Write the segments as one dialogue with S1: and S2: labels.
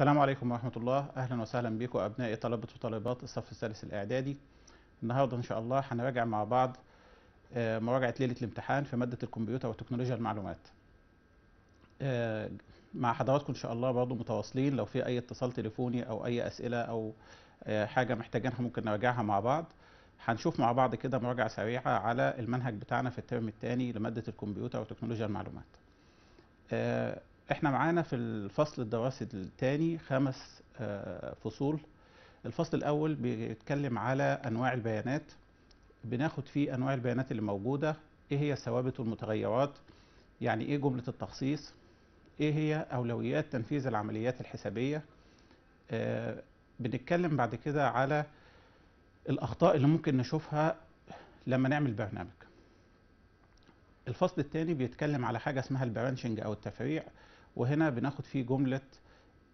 S1: السلام عليكم ورحمة الله أهلا وسهلا بكم أبنائي طلبة وطالبات الصف الثالث الإعدادي النهاردة إن شاء الله هنراجع مع بعض آه، مراجعة ليلة الامتحان في مادة الكمبيوتر وتكنولوجيا المعلومات آه، مع حضراتكم إن شاء الله برضو متواصلين لو في أي اتصال تليفوني أو أي أسئلة أو آه، حاجة محتاجينها ممكن نراجعها مع بعض هنشوف مع بعض كده مراجعة سريعة على المنهج بتاعنا في الترم الثاني لمادة الكمبيوتر وتكنولوجيا المعلومات احنا معانا في الفصل الدراسي الثاني خمس آه، فصول الفصل الاول بيتكلم على انواع البيانات بناخد فيه انواع البيانات اللي موجوده ايه هي الثوابت والمتغيرات يعني ايه جمله التخصيص ايه هي اولويات تنفيذ العمليات الحسابيه آه، بنتكلم بعد كده على الاخطاء اللي ممكن نشوفها لما نعمل برنامج الفصل الثاني بيتكلم على حاجه اسمها البرانشنج او التفريع وهنا بناخد فيه جمله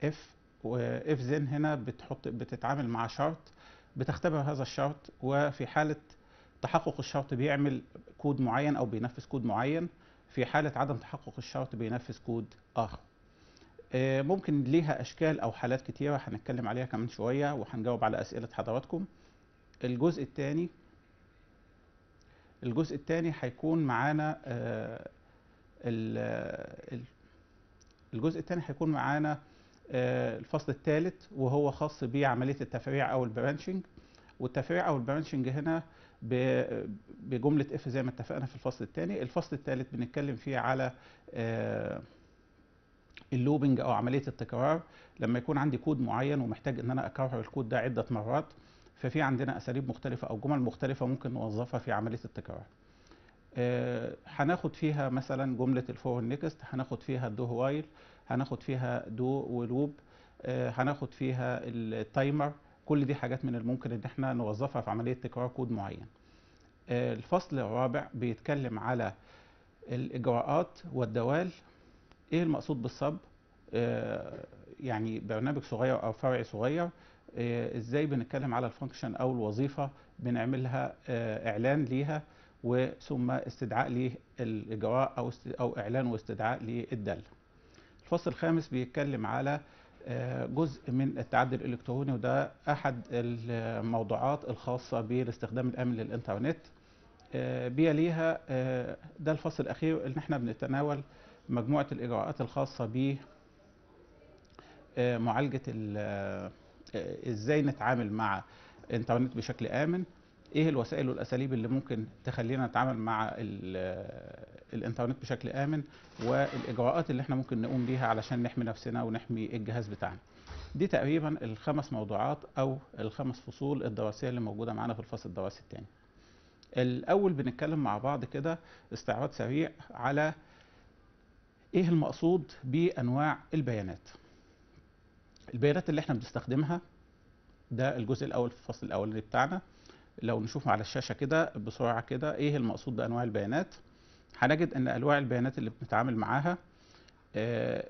S1: اف واف زين هنا بتحط بتتعامل مع شرط بتختبر هذا الشرط وفي حاله تحقق الشرط بيعمل كود معين او بينفذ كود معين في حاله عدم تحقق الشرط بينفذ كود اخر آه، ممكن ليها اشكال او حالات كتيره هنتكلم عليها كمان شويه وهنجاوب على اسئله حضراتكم الجزء الثاني الجزء الثاني هيكون معانا آه، آه، الجزء الثاني هيكون معانا آه، الفصل الثالث وهو خاص بعمليه التفريع او البرانشنج والتفريع او البرانشنج هنا بجمله اف زي ما اتفقنا في الفصل الثاني الفصل الثالث بنتكلم فيه على آه، اللوبنج او عمليه التكرار لما يكون عندي كود معين ومحتاج ان انا اكرر الكود ده عده مرات ففي عندنا اساليب مختلفه او جمل مختلفه ممكن نوظفها في عمليه التكرار آه، هناخد فيها مثلا جمله الفور نيكست هناخد فيها الدو وايل هناخد فيها دو ولوب آه، هناخد فيها التايمر كل دي حاجات من الممكن ان احنا نوظفها في عمليه تكرار كود معين آه، الفصل الرابع بيتكلم على الاجراءات والدوال ايه المقصود بالصب يعني برنامج صغير او فرع صغير ازاي بنتكلم على الفانكشن او الوظيفه بنعملها اعلان ليها وثم استدعاء للإجراء او او اعلان واستدعاء للداله. الفصل الخامس بيتكلم على آه، جزء من التعدي الالكتروني وده احد الموضوعات الخاصه بالاستخدام الامن للانترنت آه، بيليها آه، ده الفصل الاخير ان احنا بنتناول مجموعه الاجراءات الخاصه ب معالجه ازاي نتعامل مع انترنت بشكل امن ايه الوسائل والاساليب اللي ممكن تخلينا نتعامل مع الانترنت بشكل امن والاجراءات اللي احنا ممكن نقوم بيها علشان نحمي نفسنا ونحمي الجهاز بتاعنا دي تقريبا الخمس موضوعات او الخمس فصول الدراسيه اللي موجوده معانا في الفصل الدراسي الثاني الاول بنتكلم مع بعض كده استعراض سريع على ايه المقصود بانواع البيانات البيانات اللي احنا بنستخدمها ده الجزء الاول في الفصل الاولاني بتاعنا لو نشوف على الشاشه كده بسرعه كده ايه المقصود بانواع البيانات هنجد ان انواع البيانات اللي بنتعامل معاها آه،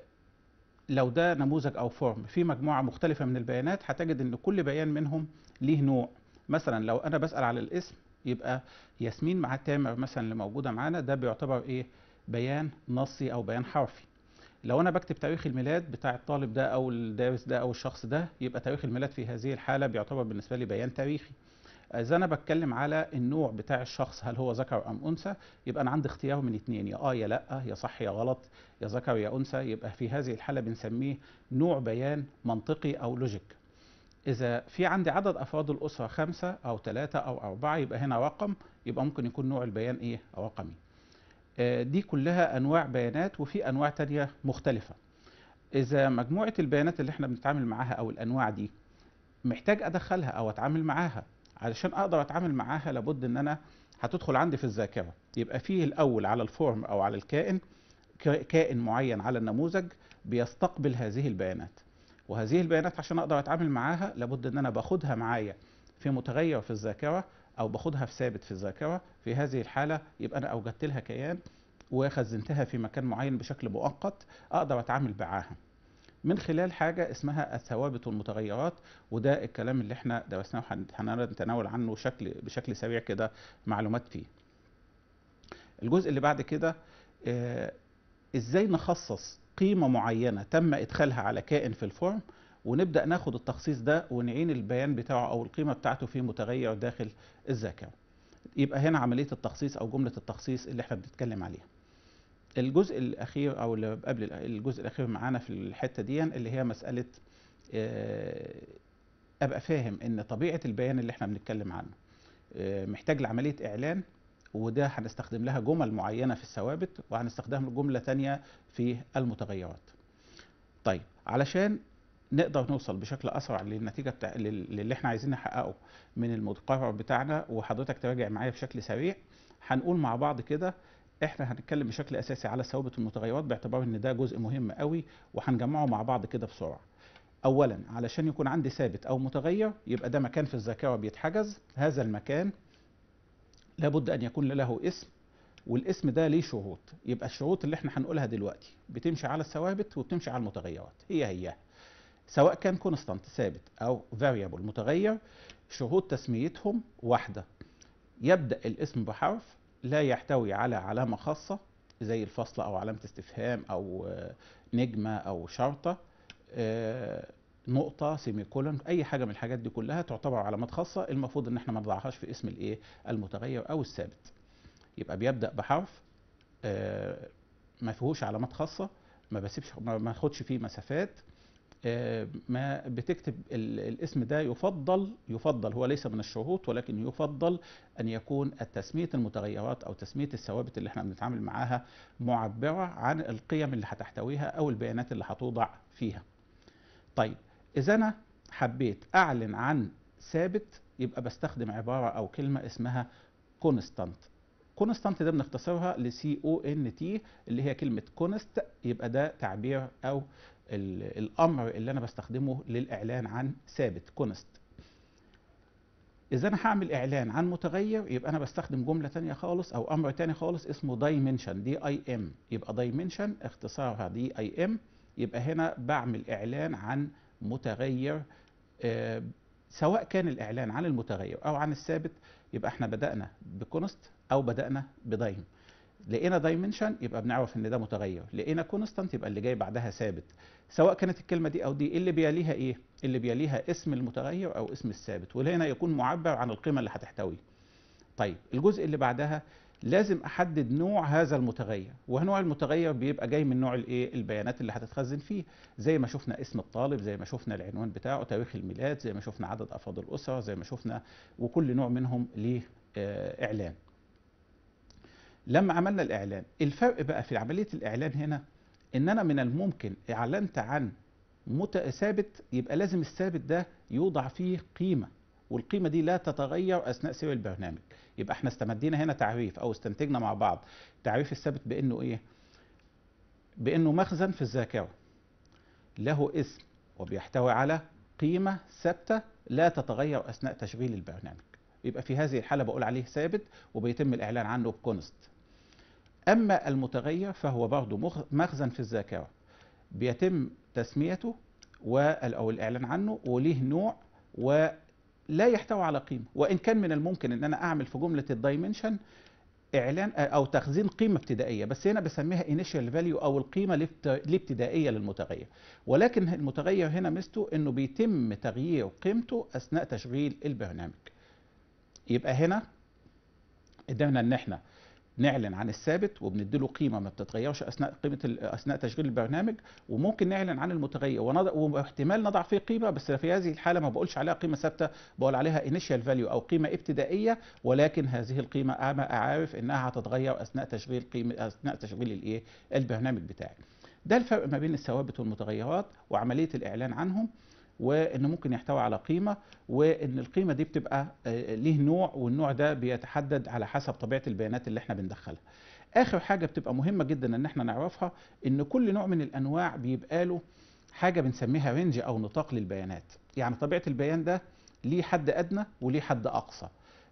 S1: لو ده نموذج او فورم في مجموعه مختلفه من البيانات هتجد ان كل بيان منهم ليه نوع مثلا لو انا بسال على الاسم يبقى ياسمين مع تامر مثلا اللي موجوده معانا ده بيعتبر ايه بيان نصي او بيان حرفي لو انا بكتب تاريخ الميلاد بتاع الطالب ده او الدارس ده او الشخص ده يبقى تاريخ الميلاد في هذه الحاله بيعتبر بالنسبه لي بيان تاريخي اذا انا بتكلم على النوع بتاع الشخص هل هو ذكر ام انثى يبقى انا عندي اختيار من اتنين يا اه يا لا يا صح يا غلط يا ذكر يا انثى يبقى في هذه الحاله بنسميه نوع بيان منطقي او لوجيك إذا في عندي عدد أفراد الأسرة خمسة أو ثلاثة أو أربعة يبقى هنا رقم يبقى ممكن يكون نوع البيان إيه رقمي. آه، دي كلها أنواع بيانات وفي أنواع تانية مختلفة. إذا مجموعة البيانات اللي إحنا بنتعامل معاها أو الأنواع دي محتاج أدخلها أو أتعامل معاها علشان اقدر اتعامل معاها لابد ان انا هتدخل عندي في الذاكره يبقى فيه الاول على الفورم او على الكائن كائن معين على النموذج بيستقبل هذه البيانات وهذه البيانات عشان اقدر اتعامل معاها لابد ان انا باخدها معايا في متغير في الذاكره او باخدها في ثابت في الذاكره في هذه الحاله يبقى انا اوجدت لها كيان وخزنتها في مكان معين بشكل مؤقت اقدر اتعامل معاها من خلال حاجه اسمها الثوابت والمتغيرات وده الكلام اللي احنا درسناه وهنتناول عنه شكل بشكل سريع كده معلومات فيه. الجزء اللي بعد كده آه ازاي نخصص قيمه معينه تم ادخالها على كائن في الفورم ونبدا ناخد التخصيص ده ونعين البيان بتاعه او القيمه بتاعته في متغير داخل الذاكره. يبقى هنا عمليه التخصيص او جمله التخصيص اللي احنا بنتكلم عليها. الجزء الاخير او اللي قبل الجزء الاخير معانا في الحته دي اللي هي مساله آه، ابقى فاهم ان طبيعه البيان اللي احنا بنتكلم عنه آه، محتاج لعمليه اعلان وده هنستخدم لها جمل معينه في الثوابت وهنستخدم جمله ثانيه في المتغيرات. طيب علشان نقدر نوصل بشكل اسرع للنتيجه بتاع اللي احنا عايزين نحققه من المتقرر بتاعنا وحضرتك تراجع معايا بشكل سريع هنقول مع بعض كده احنا هنتكلم بشكل اساسي على ثوابت المتغيرات باعتبار ان ده جزء مهم قوي وهنجمعه مع بعض كده بسرعه اولا علشان يكون عندي ثابت او متغير يبقى ده مكان في الذاكره بيتحجز هذا المكان لابد ان يكون له اسم والاسم ده ليه شروط يبقى الشروط اللي احنا هنقولها دلوقتي بتمشي على الثوابت وبتمشي على المتغيرات هي هي سواء كان كونستانت ثابت او فاريبل متغير شروط تسميتهم واحده يبدا الاسم بحرف لا يحتوي على علامة خاصة زي الفصل أو علامة استفهام أو آه، نجمة أو شرطة آه، نقطة سيمي كولون أي حاجة من الحاجات دي كلها تعتبر علامات خاصة المفروض إن احنا ما نضعهاش في اسم الإيه المتغير أو الثابت يبقى بيبدأ بحرف آه، ما فيهوش علامات خاصة ما بسيبش ما باخدش فيه مسافات آه، ما بتكتب الاسم ده يفضل يفضل هو ليس من الشروط ولكن يفضل ان يكون التسميه المتغيرات او تسميه الثوابت اللي احنا بنتعامل معاها معبره عن القيم اللي هتحتويها او البيانات اللي هتوضع فيها. طيب اذا انا حبيت اعلن عن ثابت يبقى بستخدم عباره او كلمه اسمها كونستانت كونستانت ده بنختصرها لسي او ان تي اللي هي كلمه كونست يبقى ده تعبير او الامر اللي انا بستخدمه للاعلان عن ثابت كونست اذا انا هعمل اعلان عن متغير يبقى انا بستخدم جمله ثانيه خالص او امر ثاني خالص اسمه دايمنشن دي اي ام يبقى دايمنشن اختصارها دي اي ام يبقى هنا بعمل اعلان عن متغير آه سواء كان الاعلان عن المتغير او عن الثابت يبقى احنا بدانا بكونست او بدانا بدايم لقينا دايمنشن يبقى بنعرف ان ده متغير لقينا كونستانت يبقى اللي جاي بعدها ثابت سواء كانت الكلمه دي او دي اللي بيليها ايه اللي بيليها اسم المتغير او اسم الثابت وهنا يكون معبر عن القيمه اللي هتحتويه طيب الجزء اللي بعدها لازم احدد نوع هذا المتغير ونوع المتغير بيبقى جاي من نوع الايه البيانات اللي هتتخزن فيه زي ما شفنا اسم الطالب زي ما شفنا العنوان بتاعه تاريخ الميلاد زي ما شفنا عدد افراد الاسره زي ما شفنا وكل نوع منهم ليه آه، اعلان لما عملنا الاعلان الفرق بقى في عمليه الاعلان هنا ان انا من الممكن اعلنت عن ثابت يبقى لازم الثابت ده يوضع فيه قيمه والقيمه دي لا تتغير اثناء سير البرنامج يبقى احنا استمدينا هنا تعريف او استنتجنا مع بعض تعريف الثابت بانه ايه بانه مخزن في الذاكره له اسم وبيحتوي على قيمه ثابته لا تتغير اثناء تشغيل البرنامج يبقى في هذه الحاله بقول عليه ثابت وبيتم الاعلان عنه بكونست أما المتغير فهو برضه مخزن في الذاكرة بيتم تسميته أو الإعلان عنه وليه نوع ولا يحتوي على قيمة وإن كان من الممكن أن أنا أعمل في جملة الدايمنشن إعلان آه، أو تخزين قيمة ابتدائية بس هنا بسميها initial value أو القيمة الابتدائية للمتغير ولكن المتغير هنا ميزته أنه بيتم تغيير قيمته أثناء تشغيل البرنامج يبقى هنا قدرنا أن احنا نعلن عن الثابت وبندي له قيمه ما بتتغيرش اثناء قيمه اثناء تشغيل البرنامج وممكن نعلن عن المتغير ونض... واحتمال نضع فيه قيمه بس في هذه الحاله ما بقولش عليها قيمه ثابته بقول عليها انيشال فاليو او قيمه ابتدائيه ولكن هذه القيمه انا عارف انها هتتغير اثناء تشغيل قيمه اثناء تشغيل الايه البرنامج بتاعي ده الفرق ما بين الثوابت والمتغيرات وعمليه الاعلان عنهم وانه ممكن يحتوي على قيمه وان القيمه دي بتبقى آه، ليه نوع والنوع ده بيتحدد على حسب طبيعه البيانات اللي احنا بندخلها. اخر حاجه بتبقى مهمه جدا ان احنا نعرفها ان كل نوع من الانواع بيبقى له حاجه بنسميها رينج او نطاق للبيانات. يعني طبيعه البيان ده ليه حد ادنى وليه حد اقصى.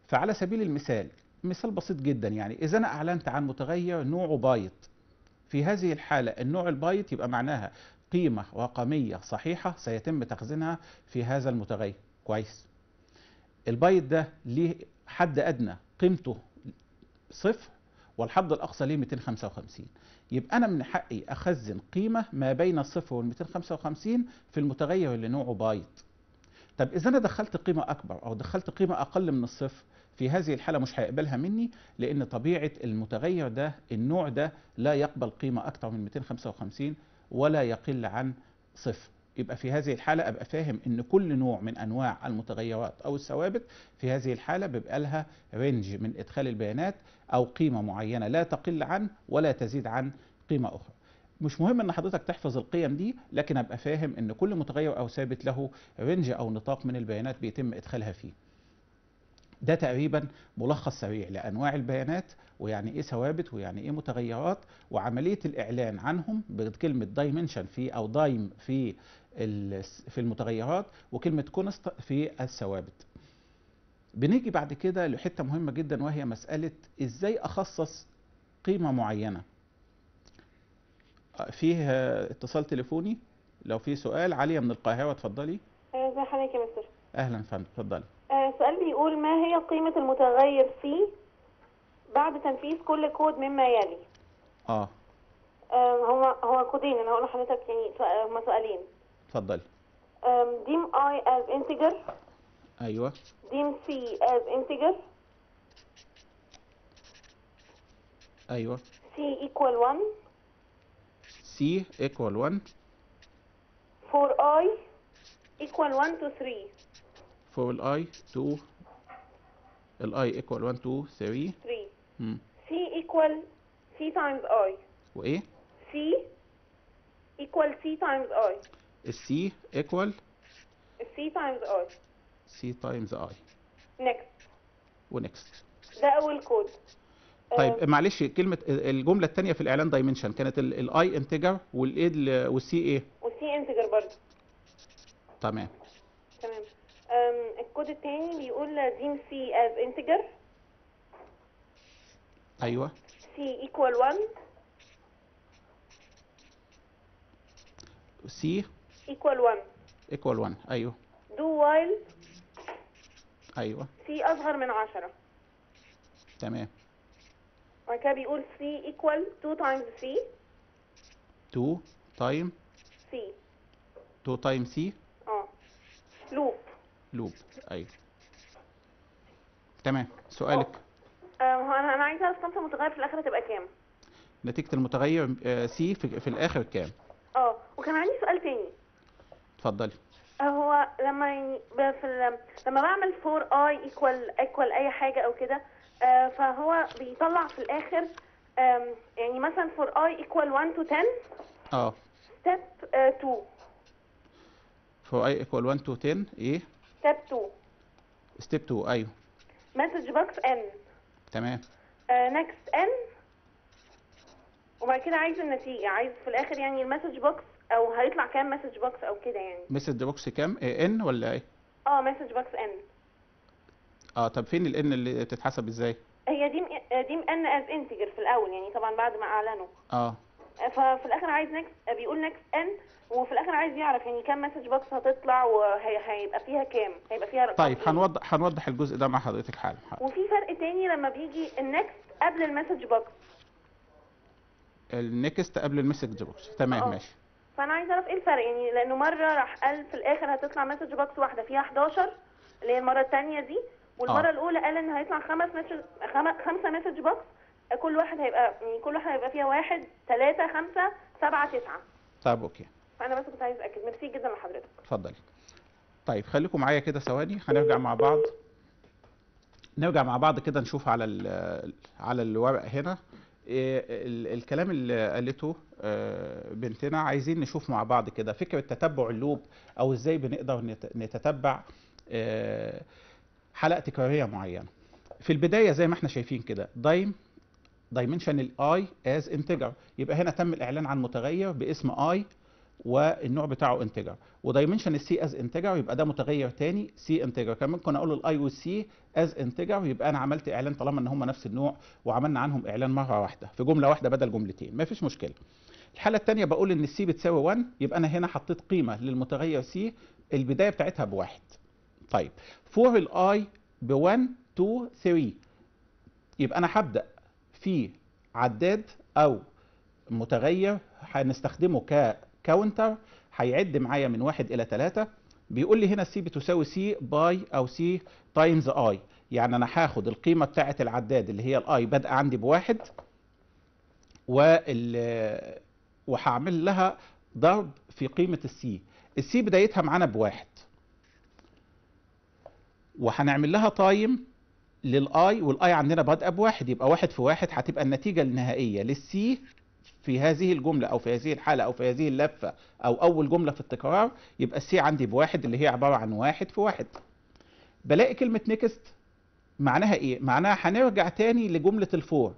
S1: فعلى سبيل المثال مثال بسيط جدا يعني اذا انا اعلنت عن متغير نوعه بايت في هذه الحالة النوع البايت يبقى معناها قيمة رقمية صحيحة سيتم تخزينها في هذا المتغير كويس البايت ده ليه حد أدنى قيمته صفر والحد الأقصى ليه 255 يبقى أنا من حقي أخزن قيمة ما بين الصفر وال 255 في المتغير اللي نوعه بايت طب إذا أنا دخلت قيمة أكبر أو دخلت قيمة أقل من الصفر في هذه الحالة مش هيقبلها مني لأن طبيعة المتغير ده النوع ده لا يقبل قيمة أكتر من 255 ولا يقل عن صفر يبقى في هذه الحالة أبقى فاهم إن كل نوع من أنواع المتغيرات أو الثوابت في هذه الحالة بيبقى لها رينج من إدخال البيانات أو قيمة معينة لا تقل عن ولا تزيد عن قيمة أخرى مش مهم ان حضرتك تحفظ القيم دي لكن ابقى فاهم ان كل متغير او ثابت له رينج او نطاق من البيانات بيتم ادخالها فيه ده تقريبا ملخص سريع لانواع البيانات ويعني ايه ثوابت ويعني ايه متغيرات وعمليه الاعلان عنهم بكلمه دايمنشن في او دايم في في المتغيرات وكلمه كونست في الثوابت بنيجي بعد كده لحته مهمه جدا وهي مساله ازاي اخصص قيمه معينه فيه اتصال تليفوني لو في سؤال عاليه من القاهره اتفضلي
S2: آه، ازي حضرتك يا مستر
S1: اهلا فندم اتفضلي
S2: آه، سؤال بيقول ما هي قيمه المتغير في بعد تنفيذ كل كود مما يلي اه هو هو كودين انا هقول لحضرتك يعني هما سؤالين اتفضلي ديم اي از انتجر ايوه ديم سي از انتجر ايوه سي ايكوال 1
S1: سي ايكوال 1
S2: فور اي ايكوال 1 تو 3
S1: فور اي تو الاي ايكوال 1 2 3 3
S2: سي ايكوال سي تايمز اي وايه سي ايكوال سي تايمز اي
S1: السي ايكوال
S2: سي تايمز اي
S1: سي تايمز اي نيكست ونيكست
S2: ده اول كود
S1: طيب آه. معلش كلمه الجمله الثانيه في الاعلان دايمنشن كانت الاي انتجر والاي والسي ايه
S2: والسي انتجر برضه تمام تمام الكود الثاني بيقول زين سي از انتجر ايوه سي ايكوال 1 سي ايكوال 1
S1: ايكوال 1 ايوه دو وايل ايوه
S2: سي اصغر من 10 تمام وبعد كده بيقول سي ايكوال 2 تايمز سي
S1: 2 تايم سي 2 تايم سي اه لوب لوب ايوه تمام سؤالك آه.
S2: آه، هو انا انا عايزه الصنف المتغير في الاخر هتبقى كام
S1: نتيجه المتغير سي آه، في, في الاخر كام
S2: اه وكان عندي سؤال تاني اتفضلي آه، هو لما يعني في لما بعمل 4 اي ايكوال ايكوال اي حاجه او كده فهو بيطلع في الاخر يعني مثلا 4 اي ايكوال 1 تو 10 اه ستيب 2
S1: 4 اي ايكوال 1 تو 10 ايه ستيب 2 ستيب 2 ايوه
S2: مسج بوكس ان تمام نكست آه، ان وبعد كده عايز النتيجه عايز في الاخر يعني المسج بوكس او هيطلع كام مسج بوكس او كده يعني
S1: مسج بوكس كام ان آه، ولا ايه
S2: اه مسج بوكس ان
S1: اه طب فين الان اللي بتتحسب ازاي
S2: هي دي آه، دي ان از انتجر في الاول يعني طبعا بعد ما اعلنوا اه ففي الاخر عايز نكس بيقول نكس ان وفي الاخر عايز يعرف يعني كام مسج بوكس هتطلع وهيبقى فيها كام هيبقى فيها رقم طيب إيه؟
S1: هنوضح هنوضح الجزء ده مع حضرتك حالا
S2: وفي فرق تاني لما بيجي النكس قبل المسج بوكس
S1: النكست قبل المسج بوكس تمام أوه. ماشي
S2: فانا عايز اعرف ايه الفرق يعني لانه مره راح قال في الاخر هتطلع مسج بوكس واحده فيها 11 اللي هي المره الثانيه دي والمره أوه. الاولى قال ان هيطلع خمس مسج خمسه مسج بوكس كل واحد هيبقى يعني كل واحد هيبقى فيها واحد ثلاثة خمسة سبعة تسعة طيب اوكي فانا بس كنت عايز اتاكد ميرسي جدا لحضرتك
S1: اتفضلي طيب خليكم معايا كده ثواني هنرجع مع بعض نرجع مع بعض كده نشوف على ال على الورق هنا إيه، الكلام اللي قالته آه، بنتنا عايزين نشوف مع بعض كده فكره تتبع اللوب او ازاي بنقدر نتتبع آه، حلقه تكراريه معينه في البدايه زي ما احنا شايفين كده دايم دايمنشن الاي از انتجر يبقى هنا تم الاعلان عن متغير باسم اي والنوع بتاعه انتجر ودايمنشن السي از انتجر يبقى ده متغير تاني سي انتجر كان ممكن اقول الاي والسي از انتجر يبقى انا عملت اعلان طالما ان هم نفس النوع وعملنا عنهم اعلان مره واحده في جمله واحده بدل جملتين ما فيش مشكله الحاله الثانيه بقول ان السي بتساوي 1 يبقى انا هنا حطيت قيمه للمتغير سي البدايه بتاعتها بواحد طيب فور الاي ب 1 2 3 يبقى انا هبدا في عداد او متغير هنستخدمه ككاونتر هيعد معايا من واحد الى ثلاثة بيقول لي هنا سي بتساوي سي باي او سي تايمز اي يعني انا هاخد القيمه بتاعه العداد اللي هي الاي بادئه عندي بواحد وال وهعمل لها ضرب في قيمه السي السي بدايتها معانا بواحد وهنعمل لها تايم للاي والاي عندنا بادئه بواحد يبقى واحد في واحد هتبقى النتيجه النهائيه للسي في هذه الجمله او في هذه الحاله او في هذه اللفه او اول جمله في التكرار يبقى السي عندي بواحد اللي هي عباره عن واحد في واحد بلاقي كلمه نيكست معناها ايه معناها هنرجع تاني لجمله الفور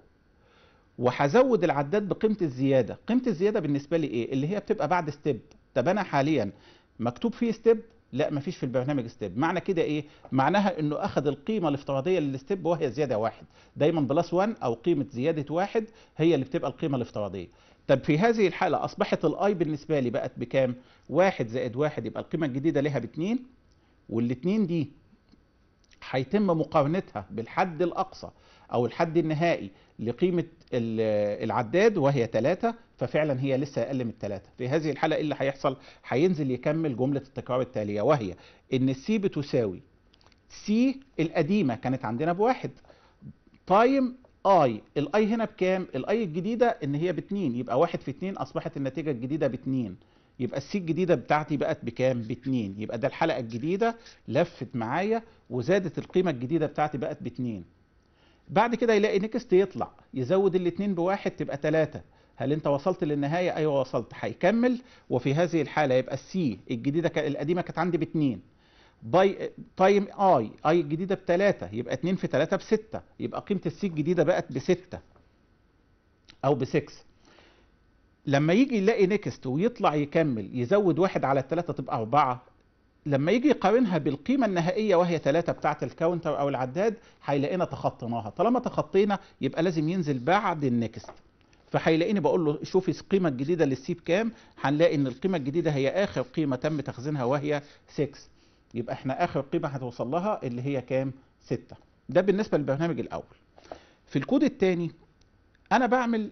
S1: وهزود العداد بقيمه الزياده قيمه الزياده بالنسبه لي ايه اللي هي بتبقى بعد ستيب طب انا حاليا مكتوب فيه ستيب لا مفيش في البرنامج ستيب معنى كده ايه معناها انه اخذ القيمه الافتراضيه للستيب وهي زياده واحد دايما بلس 1 او قيمه زياده واحد هي اللي بتبقى القيمه الافتراضيه طب في هذه الحاله اصبحت الاي بالنسبه لي بقت بكام واحد زائد واحد يبقى القيمه الجديده ليها باتنين والاتنين دي هيتم مقارنتها بالحد الاقصى او الحد النهائي لقيمة العداد وهي 3 ففعلا هي لسه اقل من 3 في هذه الحالة ايه اللي هيحصل هينزل يكمل جملة التكرار التالية وهي ان سي بتساوي سي القديمة كانت عندنا بواحد تايم اي الاي هنا بكام الاي الجديدة ان هي باتنين يبقى واحد في اتنين اصبحت النتيجة الجديدة باتنين يبقى السي الجديده بتاعتي بقت بكام؟ باتنين، يبقى ده الحلقه الجديده لفت معايا وزادت القيمه الجديده بتاعتي بقت باتنين، بعد كده يلاقي نكست يطلع يزود الاثنين بواحد تبقى ثلاثة هل انت وصلت للنهايه ايوه وصلت هيكمل وفي هذه الحاله يبقى السي الجديده القديمه كانت عندي باثنين باي تايم اي اي الجديده بثلاثه يبقى 2 في 3 بستة يبقى قيمه السي الجديده بقت بستة او بسكس 6 لما يجي يلاقي نيكست ويطلع يكمل يزود واحد على الثلاثة تبقى أربعة لما يجي يقارنها بالقيمة النهائية وهي 3 بتاعة الكاونتر أو العداد هيلاقينا تخطيناها طالما تخطينا يبقى لازم ينزل بعد النكست فهيلاقيني بقول له شوف القيمة الجديدة للسي بكام هنلاقي إن القيمة الجديدة هي آخر قيمة تم تخزينها وهي 6 يبقى إحنا آخر قيمة هتوصل لها اللي هي كام 6 ده بالنسبة للبرنامج الأول في الكود الثاني أنا بعمل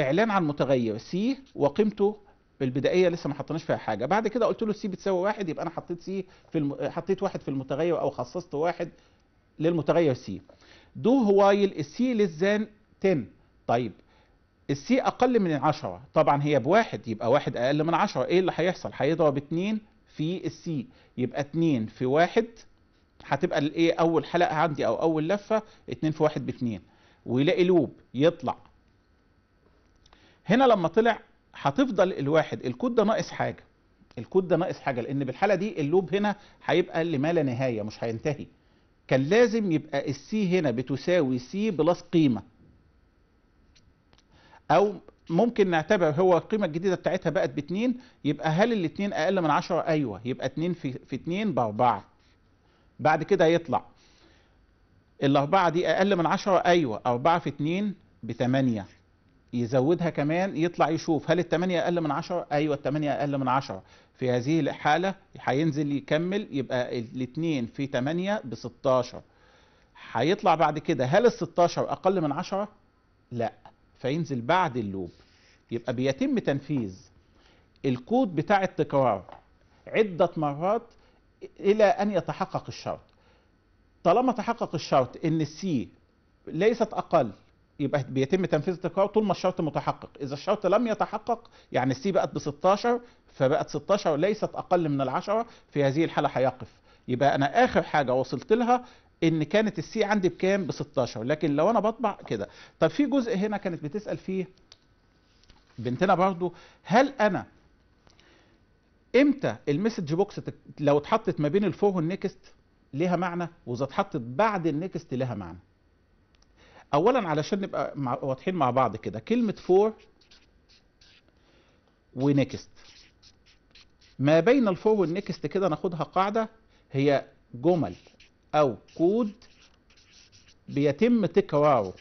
S1: إعلان عن متغير سي وقيمته البدائيه لسه ما حطيناش فيها حاجه بعد كده قلت له سي بتساوي واحد يبقى انا حطيت سي في الم... حطيت واحد في المتغير او خصصت واحد للمتغير سي دو هوايل السي للزان 10 طيب السي اقل من 10 طبعا هي بواحد يبقى واحد اقل من 10 ايه اللي هيحصل هيضرب 2 في السي يبقى 2 في واحد هتبقى الايه اول حلقه عندي او اول لفه 2 في واحد ب 2 ويلاقي لوب يطلع هنا لما طلع هتفضل الواحد الكود ده ناقص حاجه الكود ده ناقص حاجه لان بالحاله دي اللوب هنا هيبقى لما لا نهايه مش هينتهي كان لازم يبقى السي هنا بتساوي سي بلس قيمه او ممكن نعتبر هو القيمه الجديده بتاعتها بقت باتنين يبقى هل الاتنين اقل من 10 ايوه يبقى 2 في في اتنين باربعه بعد كده يطلع الاربعه دي اقل من 10 ايوه 4 في 2 بثمانية يزودها كمان يطلع يشوف هل الثمانية أقل من عشرة؟ أيوة الثمانية أقل من عشرة في هذه الحالة هينزل يكمل يبقى الاثنين في ثمانية بستاشر هيطلع بعد كده هل الستاشر أقل من عشرة؟ لا فينزل بعد اللوب يبقى بيتم تنفيذ الكود بتاع التكرار عدة مرات إلى أن يتحقق الشرط طالما تحقق الشرط إن السي ليست أقل يبقى بيتم تنفيذ التقرير طول ما الشرط متحقق اذا الشرط لم يتحقق يعني السي بقت ب 16 فبقت 16 ليست اقل من العشرة في هذه الحاله هيقف يبقى انا اخر حاجه وصلت لها ان كانت السي عندي بكام ب 16 لكن لو انا بطبع كده طب في جزء هنا كانت بتسال فيه بنتنا برضو هل انا امتى المسج بوكس لو اتحطت ما بين الفور والنيكست ليها معنى واذا اتحطت بعد النيكست ليها معنى اولا علشان نبقى واضحين مع بعض كده كلمه فور ونكست ما بين الفور والنكست كده ناخدها قاعده هي جمل او كود بيتم تكراره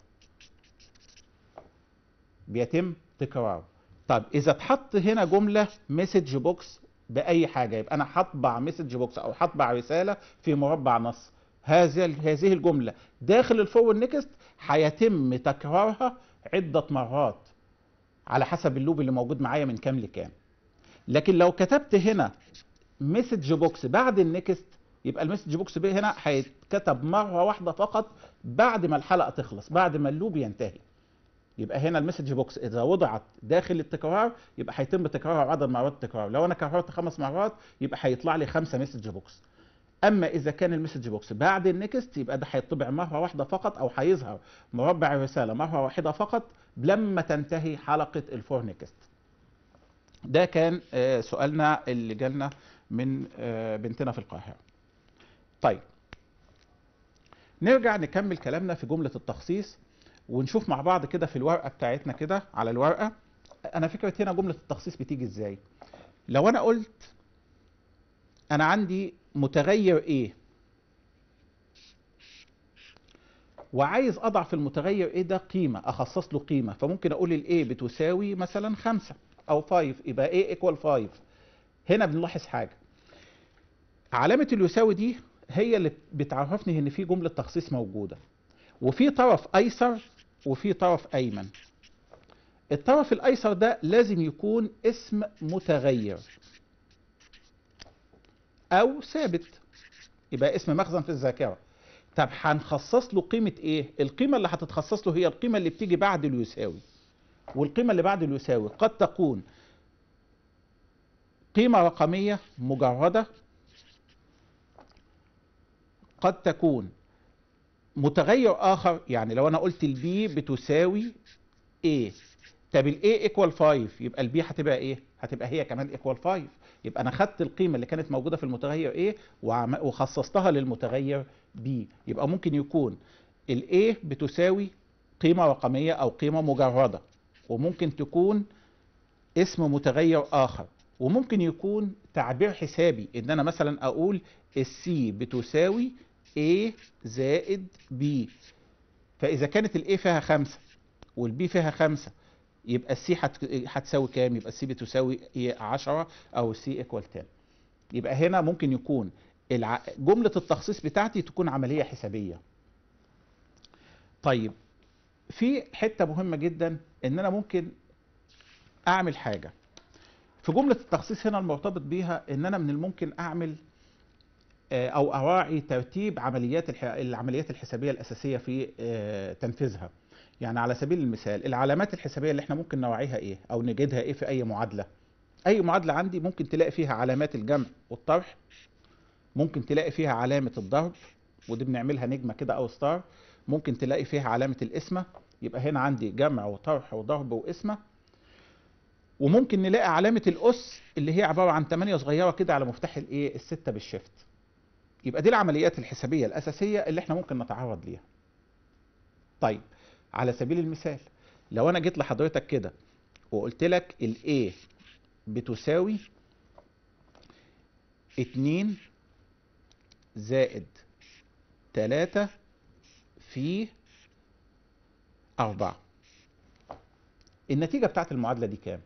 S1: بيتم تكراره طب اذا اتحط هنا جمله مسج بوكس باي حاجه يبقى انا هطبع مسج بوكس او هطبع رساله في مربع نص هذه هذه الجملة داخل الفور نيكست هيتم تكرارها عدة مرات على حسب اللوب اللي موجود معايا من كام لكام لكن لو كتبت هنا مسج بوكس بعد النكست يبقى المسج بوكس هنا هيتكتب مرة واحدة فقط بعد ما الحلقة تخلص بعد ما اللوب ينتهي يبقى هنا المسج بوكس اذا وضعت داخل التكرار يبقى هيتم تكرارها عدد مرات التكرار لو انا كررت خمس مرات يبقى هيطلع لي خمسه مسج بوكس اما اذا كان المسج بوكس بعد النكست يبقى ده هيطبع مره واحده فقط او هيظهر مربع الرساله مره واحده فقط لما تنتهي حلقه الفور نكست ده كان آه، سؤالنا اللي جالنا من آه، بنتنا في القاهره طيب نرجع نكمل كلامنا في جمله التخصيص ونشوف مع بعض كده في الورقه بتاعتنا كده على الورقه انا فكره هنا جمله التخصيص بتيجي ازاي لو انا قلت انا عندي متغير ايه وعايز اضع في المتغير ايه ده قيمه اخصص له قيمه فممكن اقول الايه بتساوي مثلا 5 او 5 يبقى ايه ايكوال 5 هنا بنلاحظ حاجه علامه اليساوي دي هي اللي بتعرفني ان في جمله تخصيص موجوده وفي طرف ايسر وفي طرف ايمن الطرف الايسر ده لازم يكون اسم متغير او ثابت يبقى اسم مخزن في الذاكره طب هنخصص له قيمه ايه القيمه اللي هتتخصص له هي القيمه اللي بتيجي بعد اليساوي والقيمه اللي بعد اليساوي قد تكون قيمه رقميه مجرده قد تكون متغير اخر يعني لو انا قلت البي بتساوي A طب الايه ايكوال 5 يبقى البي هتبقى ايه؟ هتبقى هي كمان ايكوال 5 يبقى انا خدت القيمه اللي كانت موجوده في المتغير A وخصصتها للمتغير B يبقى ممكن يكون ال A بتساوي قيمه رقميه او قيمه مجرده وممكن تكون اسم متغير اخر وممكن يكون تعبير حسابي ان انا مثلا اقول السي بتساوي A زائد B فاذا كانت الاي فيها خمسة والبي فيها خمسة يبقى السي هتساوي كام يبقى السي بتساوي 10 او سي ايكوال 10 يبقى هنا ممكن يكون الع... جمله التخصيص بتاعتي تكون عمليه حسابيه طيب في حته مهمه جدا ان انا ممكن اعمل حاجه في جمله التخصيص هنا المرتبط بيها ان انا من الممكن اعمل آه، او اراعي ترتيب عمليات العمليات الحسابيه الاساسيه في آه، تنفيذها يعني على سبيل المثال العلامات الحسابيه اللي احنا ممكن نوعيها ايه او نجدها ايه في اي معادله اي معادله عندي ممكن تلاقي فيها علامات الجمع والطرح ممكن تلاقي فيها علامه الضرب ودي بنعملها نجمه كده او ستار ممكن تلاقي فيها علامه القسمه يبقى هنا عندي جمع وطرح وضرب وقسمه وممكن نلاقي علامه الاس اللي هي عباره عن 8 صغيره كده على مفتاح الايه السته بالشيفت يبقى دي العمليات الحسابيه الاساسيه اللي احنا ممكن نتعرض ليها طيب على سبيل المثال لو انا جيت لحضرتك كده وقلت لك ال A بتساوي 2 زائد 3 في 4 النتيجة بتاعت المعادلة دي كام؟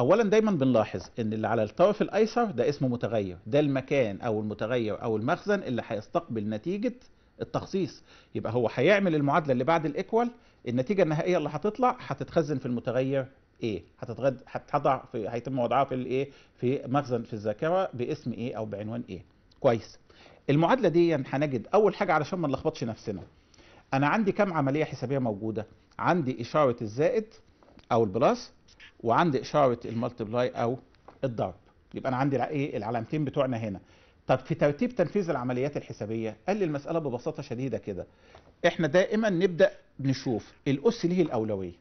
S1: اولا دايما بنلاحظ ان اللي على الطرف الايسر ده اسمه متغير ده المكان او المتغير او المخزن اللي هيستقبل نتيجه التخصيص يبقى هو هيعمل المعادله اللي بعد الايكوال النتيجه النهائيه اللي هتطلع هتتخزن في المتغير ايه هتتغد هتضع في هيتم وضعها في الايه في مخزن في الذاكره باسم ايه او بعنوان ايه كويس المعادله دي هنجد اول حاجه علشان ما نلخبطش نفسنا انا عندي كام عمليه حسابيه موجوده عندي اشاره الزائد او البلاس وعندي اشاره المالتبلاي او الضرب يبقى انا عندي ايه العلامتين بتوعنا هنا طب في ترتيب تنفيذ العمليات الحسابيه قال لي المساله ببساطه شديده كده احنا دائما نبدا نشوف الاس ليه الاولويه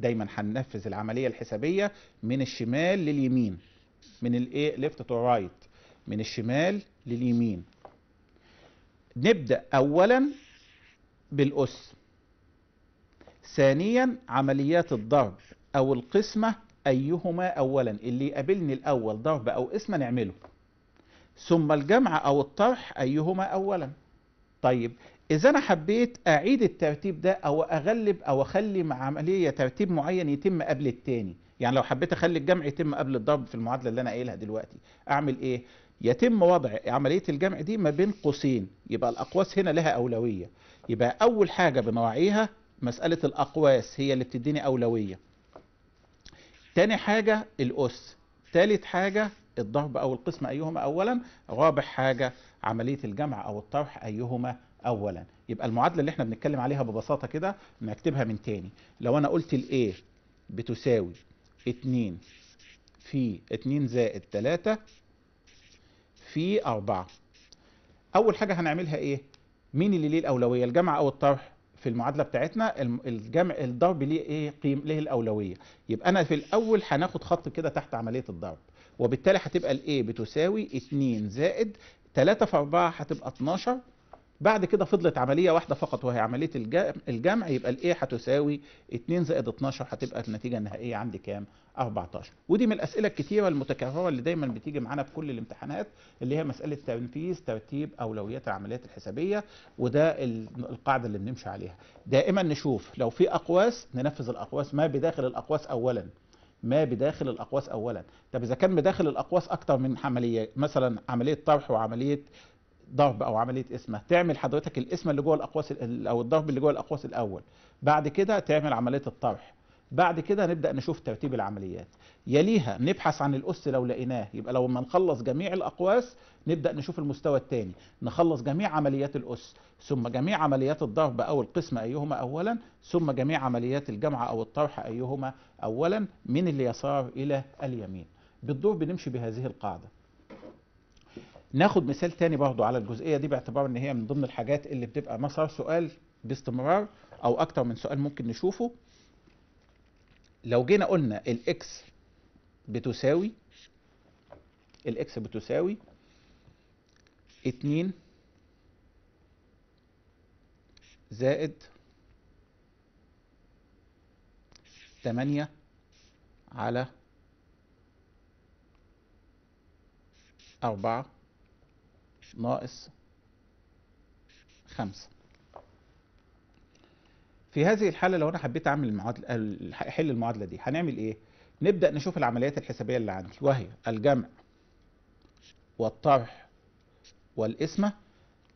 S1: دايما هننفذ العمليه الحسابيه من الشمال لليمين من الايه ليفت تو رايت من الشمال لليمين نبدا اولا بالاس ثانيا عمليات الضرب او القسمه أيهما أولا اللي يقابلني الأول ضرب أو اسم نعمله ثم الجمع أو الطرح أيهما أولا طيب إذا أنا حبيت أعيد الترتيب ده أو أغلب أو أخلي مع عملية ترتيب معين يتم قبل التاني يعني لو حبيت أخلي الجمع يتم قبل الضرب في المعادلة اللي أنا قايلها دلوقتي أعمل إيه؟ يتم وضع عملية الجمع دي ما بين قوسين يبقى الأقواس هنا لها أولوية يبقى أول حاجة بنراعيها مسألة الأقواس هي اللي بتديني أولوية تاني حاجة الأس تالت حاجة الضرب أو القسمة أيهما أولا رابع حاجة عملية الجمع أو الطرح أيهما أولا يبقى المعادلة اللي احنا بنتكلم عليها ببساطة كده نكتبها من تاني لو أنا قلت الـ A بتساوي 2 في 2 زائد 3 في 4 أول حاجة هنعملها إيه؟ مين اللي ليه الأولوية الجمع أو الطرح؟ في المعادله بتاعتنا الجمع الضرب ليه ايه قيم ليه الاولويه يبقى انا في الاول هناخد خط كده تحت عمليه الضرب وبالتالي هتبقى الايه بتساوي 2 زائد 3 في 4 هتبقى 12 بعد كده فضلت عملية واحدة فقط وهي عملية الجمع يبقى الاي هتساوي 2 زائد 12 هتبقى النتيجة النهائية عندي كام 14 ودي من الأسئلة الكتيرة المتكررة اللي دايما بتيجي معانا في كل الامتحانات اللي هي مسألة تنفيذ ترتيب أولويات العمليات الحسابية وده القاعدة اللي بنمشي عليها دائما نشوف لو في أقواس ننفذ الأقواس ما بداخل الأقواس أولا ما بداخل الاقواس اولا طب اذا كان بداخل الاقواس اكتر من عمليه مثلا عمليه طرح وعمليه ضرب او عمليه اسمه تعمل حضرتك القسمه اللي جوه الاقواس او الضرب اللي جوه الاقواس الاول بعد كده تعمل عمليه الطرح بعد كده نبدا نشوف ترتيب العمليات يليها نبحث عن الاس لو لقيناه يبقى لو ما نخلص جميع الاقواس نبدا نشوف المستوى الثاني نخلص جميع عمليات الاس ثم جميع عمليات الضرب او القسمه ايهما اولا ثم جميع عمليات الجمع او الطرح ايهما اولا من اليسار الى اليمين بالدور بنمشي بهذه القاعده ناخد مثال تاني برضو على الجزئيه دي باعتبار ان هي من ضمن الحاجات اللي بتبقى مسار سؤال باستمرار او اكتر من سؤال ممكن نشوفه لو جينا قلنا الاكس بتساوي الاكس بتساوي 2 زائد 8 على أربعة ناقص خمسة في هذه الحالة لو أنا حبيت أعمل المعادلة أحل المعادلة دي هنعمل إيه؟ نبدأ نشوف العمليات الحسابية اللي عندي وهي الجمع والطرح والقسمة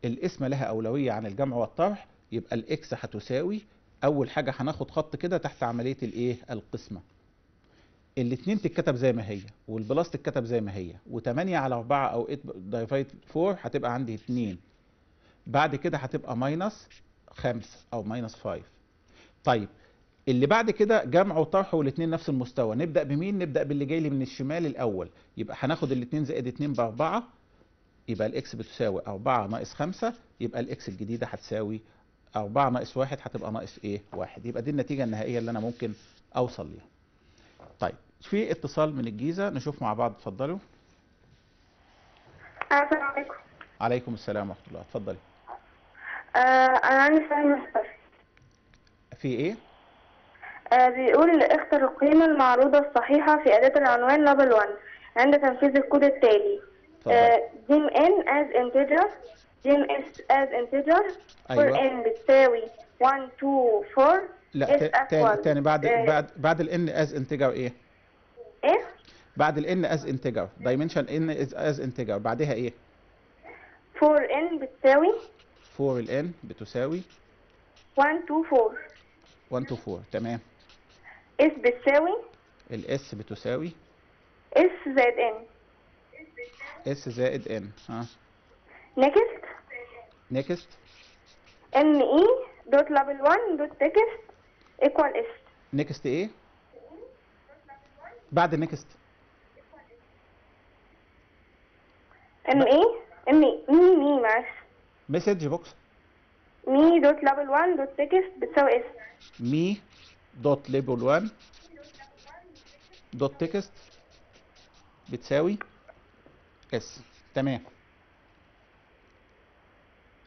S1: القسمة لها أولوية عن الجمع والطرح يبقى الإكس هتساوي أول حاجة هناخد خط كده تحت عملية الإيه؟ القسمة الاثنين تتكتب زي ما هي والبلاس تتكتب زي ما هي و8 على 4 او 8 دايفايد 4 هتبقى عندي 2 بعد كده هتبقى ماينس 5 او ماينس 5 طيب اللي بعد كده جمع وطرح والاثنين نفس المستوى نبدا بمين نبدا باللي جاي لي من الشمال الاول يبقى هناخد الاثنين زائد 2 ب 4 يبقى الاكس بتساوي 4 ناقص 5 يبقى الاكس الجديده هتساوي 4 ناقص 1 هتبقى ناقص ايه 1 يبقى دي النتيجه النهائيه اللي انا ممكن اوصل ليها طيب في اتصال من الجيزه نشوف مع بعض اتفضلوا
S2: آه، السلام عليكم
S1: عليكم السلام ورحمه الله اتفضلي
S2: آه انا عندي سؤال محتار في ايه آه بيقول اختر القيمه المعروضه الصحيحه في اداه العنوان لابل 1 عند تنفيذ الكود التالي جيم ان از انتجر جيم اس از انتجر فور ان بتساوي 1 2 4 لا تاني تاني بعد آه، بعد
S1: بعد الان از انتجر ايه ايه بعد الان از انتجر دايمنشن ان از انتجر بعدها ايه
S2: 4 4N بتساوي
S1: 4 N بتساوي
S2: 1 2 4
S1: 1 2 4 تمام
S2: اس بتساوي
S1: الاس بتساوي
S2: اس زائد ان
S1: اس زائد ان ها next نيكست
S2: ان اي دوت لابل 1 دوت تكست ايكوال اس
S1: نيكست ايه بعد نيكست
S2: ام ايه ام إيه؟ مي مي معلش
S1: مسج بوكس
S2: مي دوت ليفل 1 دوت تكست بتساوي اس
S1: مي دوت ليفل 1 دوت تكست بتساوي اس تمام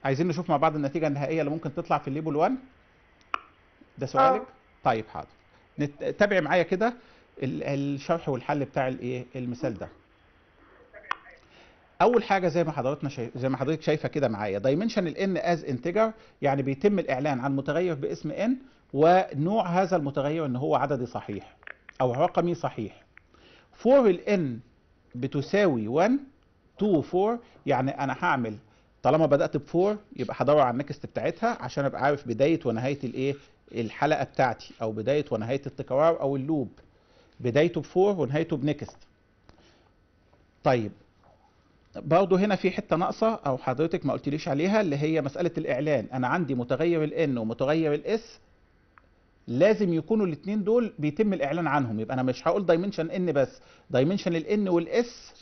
S1: عايزين نشوف مع بعض النتيجه النهائيه اللي ممكن تطلع في الليبل 1 ده سؤالك أوه. طيب حاضر تابع معايا كده الشرح والحل بتاع الايه المثال ده اول حاجه زي ما حضرتنا زي ما حضرتك شايفه كده معايا دايمنشن الان از انتجر يعني بيتم الاعلان عن متغير باسم ان ونوع هذا المتغير ان هو عددي صحيح او رقمي صحيح فور الان بتساوي 1 2 4 يعني انا هعمل طالما بدات ب 4 يبقى هدور على النكست بتاعتها عشان ابقى عارف بدايه ونهايه الايه الحلقه بتاعتي او بدايه ونهايه التكرار او اللوب بدايته بفور ونهايته بنكست طيب برضه هنا في حته ناقصه او حضرتك ما قلتليش عليها اللي هي مساله الاعلان انا عندي متغير الان ومتغير الاس لازم يكونوا الاثنين دول بيتم الاعلان عنهم يبقى انا مش هقول دايمنشن ان بس دايمنشن الان والاس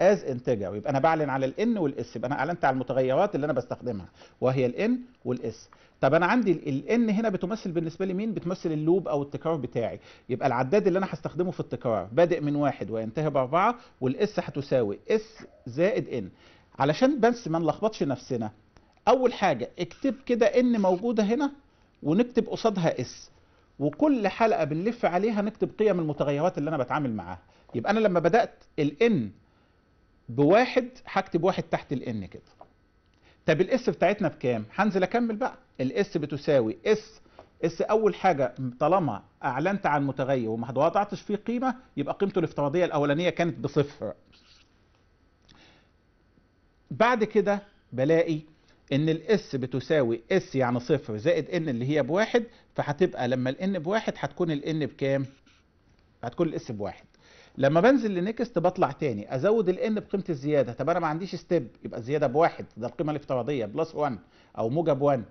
S1: از انتجر يبقى انا بعلن على الان والاس يبقى انا اعلنت على المتغيرات اللي انا بستخدمها وهي الان والاس طب انا عندي ال n هنا بتمثل بالنسبه لي مين بتمثل اللوب او التكرار بتاعي يبقى العداد اللي انا هستخدمه في التكرار بادئ من واحد وينتهي باربعه والاس هتساوي اس زائد n علشان بس ما نلخبطش نفسنا اول حاجه اكتب كده ان موجوده هنا ونكتب قصادها اس وكل حلقه بنلف عليها نكتب قيم المتغيرات اللي انا بتعامل معاها يبقى انا لما بدات الان بواحد هكتب واحد تحت n كده طب الاس بتاعتنا بكام هنزل اكمل بقى الاس بتساوي اس اس اول حاجه طالما اعلنت عن متغير وما وضعتش فيه قيمه يبقى قيمته الافتراضيه الاولانيه كانت بصفر بعد كده بلاقي ان الاس بتساوي اس يعني صفر زائد ان اللي هي بواحد فهتبقى لما الان بواحد هتكون الان بكام هتكون الاس بواحد لما بنزل لنكست بطلع تاني ازود الان بقيمه الزياده طب انا ما عنديش ستيب يبقى الزياده بواحد ده القيمه الافتراضيه بلس 1 او موجب 1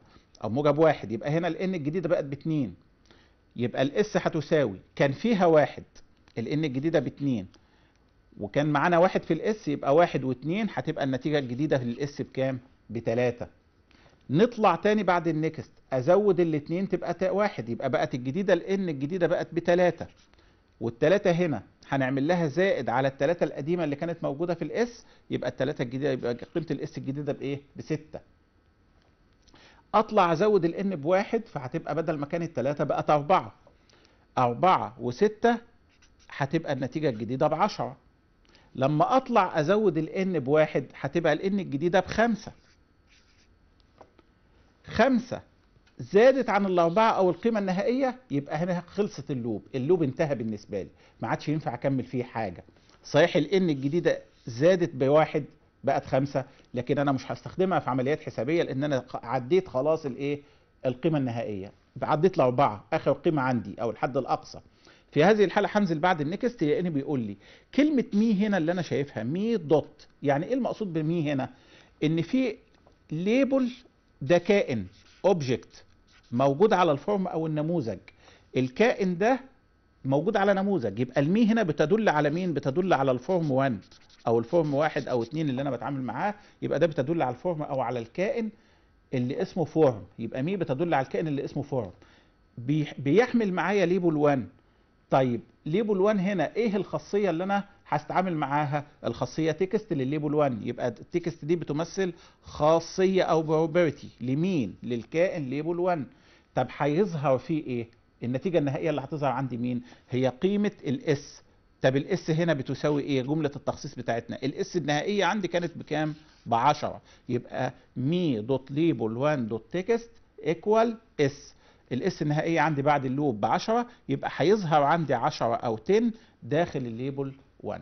S1: او موجب واحد يبقى هنا الان الجديده بقت باتنين يبقى الاس هتساوي كان فيها واحد الان الجديده باتنين وكان معانا واحد في الاس يبقى واحد واتنين هتبقى النتيجه الجديده في الاس بكام؟ بتلاته نطلع تاني بعد النكست ازود الاتنين تبقى واحد يبقى بقت الجديده الان الجديده بقت بتلاته والتلاته هنا هنعمل لها زائد على الثلاثة القديمة اللي كانت موجودة في الاس يبقى الثلاثة الجديدة يبقى قيمة الاس الجديدة بايه؟ بستة. اطلع ازود الان بواحد فهتبقى بدل ما كانت ثلاثة بقت أربعة. أربعة وستة هتبقى النتيجة الجديدة بعشرة. لما اطلع ازود الان بواحد هتبقى الان الجديدة بخمسة. خمسة زادت عن الأربعة أو القيمة النهائية يبقى هنا خلصت اللوب اللوب انتهى بالنسبة لي ما عادش ينفع أكمل فيه حاجة صحيح الإن الجديدة زادت بواحد بقت خمسة لكن أنا مش هستخدمها في عمليات حسابية لأن أنا عديت خلاص الإيه القيمة النهائية عديت لأربعة آخر قيمة عندي أو الحد الأقصى في هذه الحالة هنزل بعد النكست لأن بيقول لي كلمة مي هنا اللي أنا شايفها مي دوت يعني إيه المقصود بمي هنا؟ إن في ليبل ده كائن أوبجكت موجود على الفورم او النموذج الكائن ده موجود على نموذج يبقى المي هنا بتدل على مين بتدل على الفورم 1 او الفورم واحد او اتنين اللي انا بتعامل معاه يبقى ده بتدل على الفورم او على الكائن اللي اسمه فورم يبقى مي بتدل على الكائن اللي اسمه فورم بيحمل معايا ليبل 1 طيب ليبل 1 هنا ايه الخاصيه اللي انا هستعامل معاها الخاصيه تكست للليبل 1 يبقى التكست دي بتمثل خاصيه او بروبرتي لمين للكائن ليبل 1 طب هيظهر فيه ايه النتيجه النهائيه اللي هتظهر عندي مين هي قيمه الاس طب الاس هنا بتساوي ايه جمله التخصيص بتاعتنا الاس النهائيه عندي كانت بكام ب 10 يبقى مي دوت ليبل 1 دوت تكست ايكوال اس الاس النهائيه عندي بعد اللوب ب 10 يبقى هيظهر عندي 10 او 10 داخل الليبل 1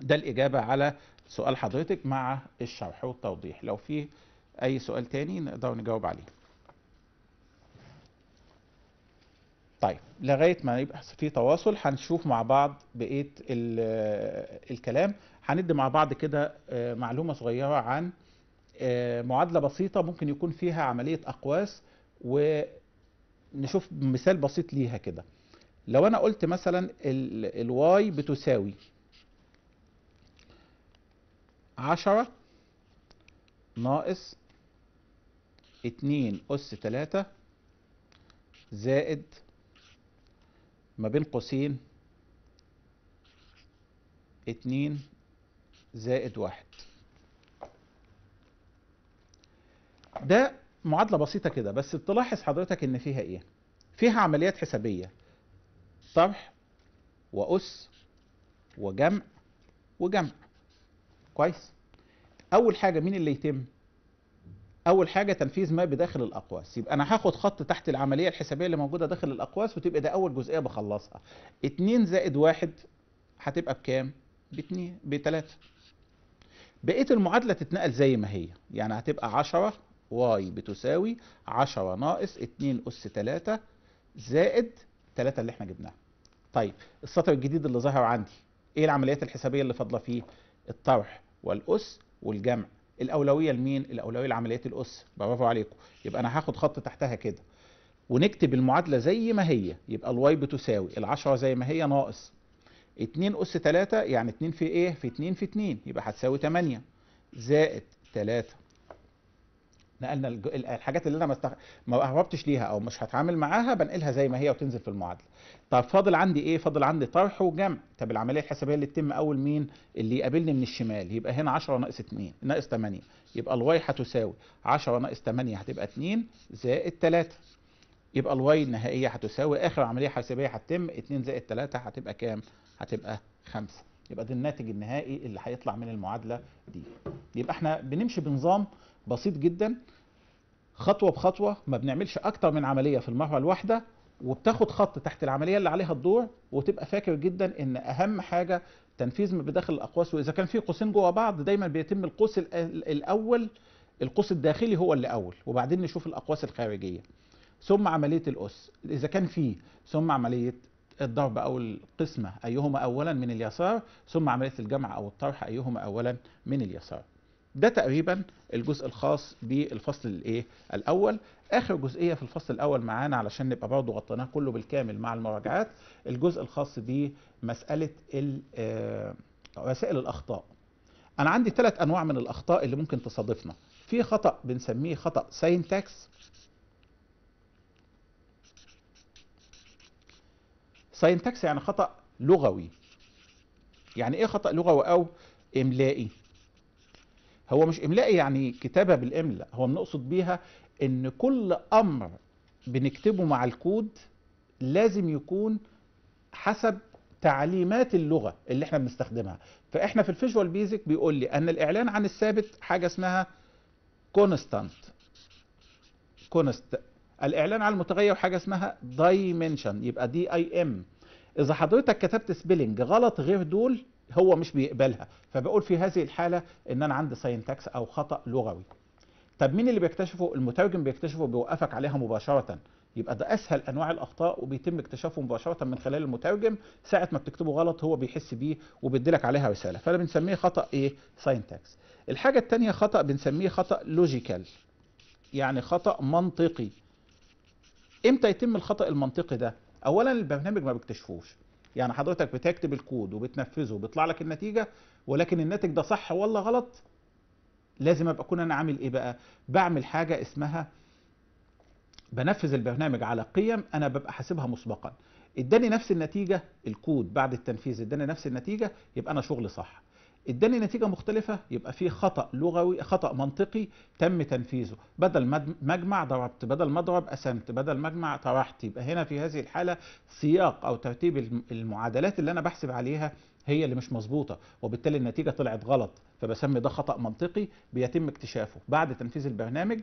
S1: ده الاجابه على سؤال حضرتك مع الشرح والتوضيح لو في اي سؤال تاني نقدر نجاوب عليه طيب لغايه ما يبقى في تواصل هنشوف مع بعض بقيه آه، الكلام هندي مع بعض كده آه، معلومه صغيره عن آه، معادله بسيطه ممكن يكون فيها عمليه اقواس ونشوف مثال بسيط ليها كده لو انا قلت مثلا الواي بتساوي 10 ناقص 2 أس 3 زائد ما بين قوسين اتنين زائد واحد ده معادلة بسيطة كده بس بتلاحظ حضرتك ان فيها ايه فيها عمليات حسابية طرح وأس وجمع وجمع كويس أول حاجة مين اللي يتم اول حاجه تنفيذ ما بداخل الاقواس يبقى انا هاخد خط تحت العمليه الحسابيه اللي موجوده داخل الاقواس وتبقى ده اول جزئيه بخلصها 2 زائد 1 هتبقى بكام ب 3 بقيه المعادله تتنقل زي ما هي يعني هتبقى 10 واي بتساوي 10 ناقص 2 اس 3 زائد 3 اللي احنا جبناها طيب السطر الجديد اللي ظهر عندي ايه العمليات الحسابيه اللي فاضله فيه الطرح والاس والجمع الاولويه لمين الاولويه لعمليات الاس برافو عليكم يبقى انا هاخد خط تحتها كده ونكتب المعادله زي ما هي يبقى الواي بتساوي ال10 زي ما هي ناقص 2 اس 3 يعني 2 في ايه في 2 في 2 يبقى هتساوي 8 زائد 3 نقلنا الحاجات اللي انا ما هربتش ما قربتش ليها او مش هتعامل معاها بنقلها زي ما هي وتنزل في المعادله طب فاضل عندي ايه فاضل عندي طرح وجمع طب العمليه الحسابيه اللي تتم اول مين اللي يقابلني من الشمال يبقى هنا 10 ناقص 2 ناقص 8 يبقى الواي هتساوي 10 ناقص 8 هتبقى 2 زائد 3 يبقى الواي النهائيه هتساوي اخر عمليه حسابيه هتتم 2 زائد 3 هتبقى كام هتبقى 5 يبقى ده الناتج النهائي اللي هيطلع من المعادله دي يبقى احنا بنمشي بنظام بسيط جدا خطوه بخطوه ما بنعملش اكتر من عمليه في المره الواحده وبتاخد خط تحت العمليه اللي عليها الدور وتبقى فاكر جدا ان اهم حاجه تنفيذ ما بداخل الاقواس واذا كان في قوسين جوه بعض دايما بيتم القوس الاول القوس الداخلي هو اللي اول وبعدين نشوف الاقواس الخارجيه ثم عمليه الاس اذا كان في ثم عمليه الضرب أو القسمة أيهما أولا من اليسار ثم عملية الجمع أو الطرح أيهما أولا من اليسار ده تقريبا الجزء الخاص بالفصل الايه الاول اخر جزئيه في الفصل الاول معانا علشان نبقى برضه غطيناه كله بالكامل مع المراجعات الجزء الخاص بمساله رسائل آه، الاخطاء انا عندي ثلاث انواع من الاخطاء اللي ممكن تصادفنا في خطا بنسميه خطا سينتاكس سينتكس يعني خطأ لغوي يعني ايه خطأ لغوي او املائي هو مش املائي يعني كتابة بالاملاء هو بنقصد بيها ان كل امر بنكتبه مع الكود لازم يكون حسب تعليمات اللغة اللي احنا بنستخدمها فاحنا في الفيجوال بيزك بيقول لي ان الاعلان عن الثابت حاجة اسمها كونستانت الاعلان على المتغير حاجه اسمها دايمنشن يبقى دي اي ام اذا حضرتك كتبت سبيلنج غلط غير دول هو مش بيقبلها فبقول في هذه الحاله ان انا عندي سينتاكس او خطا لغوي طب مين اللي بيكتشفه المترجم بيكتشفه بيوقفك عليها مباشره يبقى ده اسهل انواع الاخطاء وبيتم اكتشافه مباشره من خلال المترجم ساعه ما بتكتبه غلط هو بيحس بيه وبيديلك عليها رساله فده بنسميه خطا ايه سينتاكس الحاجه الثانيه خطا بنسميه خطا لوجيكال يعني خطا منطقي امتى يتم الخطا المنطقي ده اولا البرنامج ما بيكتشفوش يعني حضرتك بتكتب الكود وبتنفذه وبيطلع لك النتيجه ولكن الناتج ده صح ولا غلط لازم ابقى اكون انا عامل ايه بقى بعمل حاجه اسمها بنفذ البرنامج على قيم انا ببقى حاسبها مسبقا اداني نفس النتيجه الكود بعد التنفيذ اداني نفس النتيجه يبقى انا شغلي صح اداني نتيجه مختلفه يبقى في خطا لغوي خطا منطقي تم تنفيذه بدل مجمع ضربت بدل مضرب قسمت بدل مجمع طرحت يبقى هنا في هذه الحاله سياق او ترتيب المعادلات اللي انا بحسب عليها هي اللي مش مظبوطه وبالتالي النتيجه طلعت غلط فبسمي ده خطا منطقي بيتم اكتشافه بعد تنفيذ البرنامج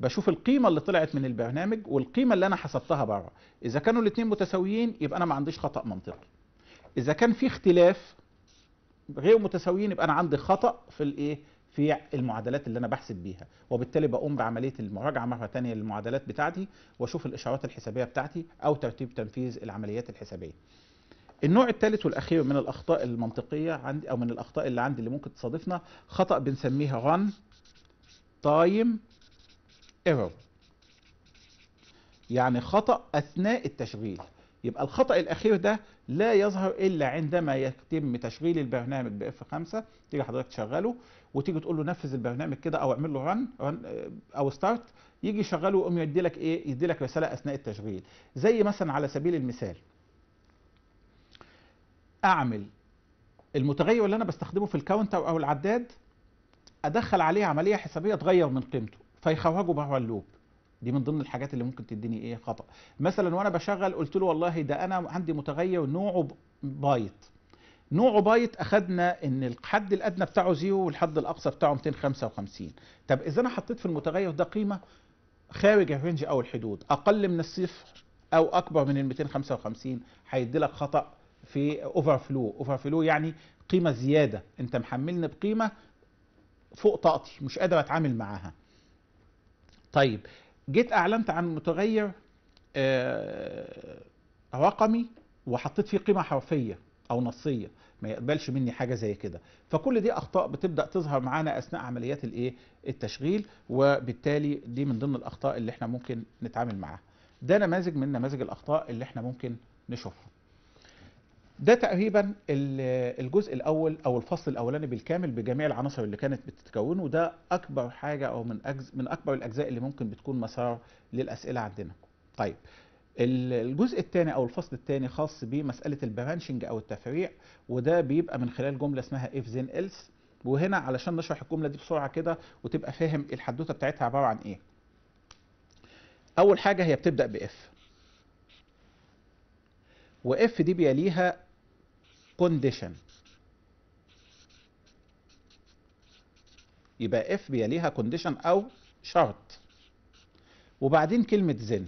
S1: بشوف القيمة اللي طلعت من البرنامج والقيمة اللي أنا حسبتها بره إذا كانوا الاتنين متساويين يبقى أنا ما عنديش خطأ منطقي إذا كان في اختلاف غير متساويين يبقى انا عندي خطا في الايه في المعادلات اللي انا بحسب بيها وبالتالي بقوم بعمليه المراجعه مره ثانيه للمعادلات بتاعتي واشوف الاشارات الحسابيه بتاعتي او ترتيب تنفيذ العمليات الحسابيه النوع الثالث والاخير من الاخطاء المنطقيه عندي او من الاخطاء اللي عندي اللي ممكن تصادفنا خطا بنسميها ران تايم ايرور يعني خطا اثناء التشغيل يبقى الخطأ الأخير ده لا يظهر إلا عندما يتم تشغيل البرنامج ب اف 5 تيجي حضرتك تشغله وتيجي تقول له نفذ البرنامج كده أو اعمل له رن, رن أو ستارت يجي يشغله ويقوم يدي لك إيه يدي لك رسالة أثناء التشغيل زي مثلا على سبيل المثال أعمل المتغير اللي أنا بستخدمه في الكاونتر أو العداد أدخل عليه عملية حسابية تغير من قيمته فيخرجه بره اللوب دي من ضمن الحاجات اللي ممكن تديني ايه خطا مثلا وانا بشغل قلت له والله ده انا عندي متغير نوعه بايت نوعه بايت اخذنا ان الحد الادنى بتاعه زيرو والحد الاقصى بتاعه 255 طب اذا انا حطيت في المتغير ده قيمه خارج الرينج او الحدود اقل من الصفر او اكبر من ال 255 هيدي لك خطا في اوفر فلو اوفر فلو يعني قيمه زياده انت محملني بقيمه فوق طاقتي مش قادر اتعامل معاها طيب جيت اعلنت عن متغير آه، رقمي وحطيت فيه قيمه حرفيه او نصيه ما يقبلش مني حاجه زي كده فكل دي اخطاء بتبدا تظهر معانا اثناء عمليات الايه التشغيل وبالتالي دي من ضمن الاخطاء اللي احنا ممكن نتعامل معاها ده نماذج من نماذج الاخطاء اللي احنا ممكن نشوفها ده تقريبا الجزء الاول او الفصل الاولاني بالكامل بجميع العناصر اللي كانت بتتكون وده اكبر حاجه او من من اكبر الاجزاء اللي ممكن بتكون مسار للاسئله عندنا طيب الجزء الثاني او الفصل الثاني خاص بمساله البرانشنج او التفريع وده بيبقى من خلال جمله اسمها اف زين else وهنا علشان نشرح الجمله دي بسرعه كده وتبقى فاهم الحدوته بتاعتها عباره عن ايه اول حاجه هي بتبدا باف واف دي بيليها condition يبقى اف بيليها condition أو شرط وبعدين كلمة زن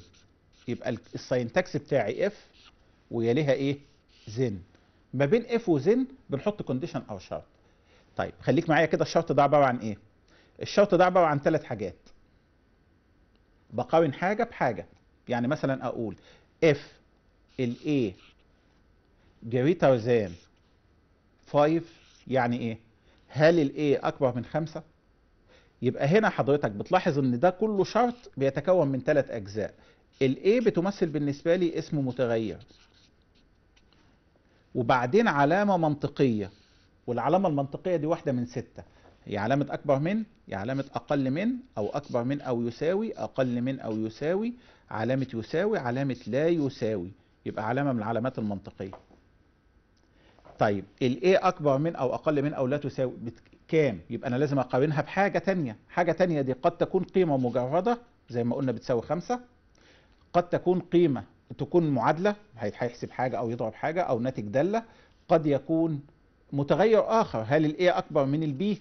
S1: يبقى الساينتاكس بتاعي اف ويليها ايه زن ما بين اف وزن بنحط condition أو شرط طيب خليك معايا كده الشرط ده عبارة عن ايه الشرط ده عبارة عن ثلاث حاجات بقارن حاجة بحاجة يعني مثلا أقول اف الاي A جريتر than 5 يعني ايه هل الايه اكبر من 5 يبقى هنا حضرتك بتلاحظ ان ده كله شرط بيتكون من ثلاث اجزاء الايه بتمثل بالنسبه لي اسم متغير وبعدين علامه منطقيه والعلامه المنطقيه دي واحده من سته هي علامه اكبر من هي علامه اقل من او اكبر من او يساوي اقل من او يساوي علامه يساوي علامه لا يساوي يبقى علامه من العلامات المنطقيه طيب A اكبر من او اقل من او لا تساوي كام يبقى انا لازم اقارنها بحاجه تانية حاجه تانية دي قد تكون قيمه مجرده زي ما قلنا بتساوي خمسة قد تكون قيمه تكون معادله هيحسب حاجه او يضرب حاجه او ناتج داله قد يكون متغير اخر هل A اكبر من B؟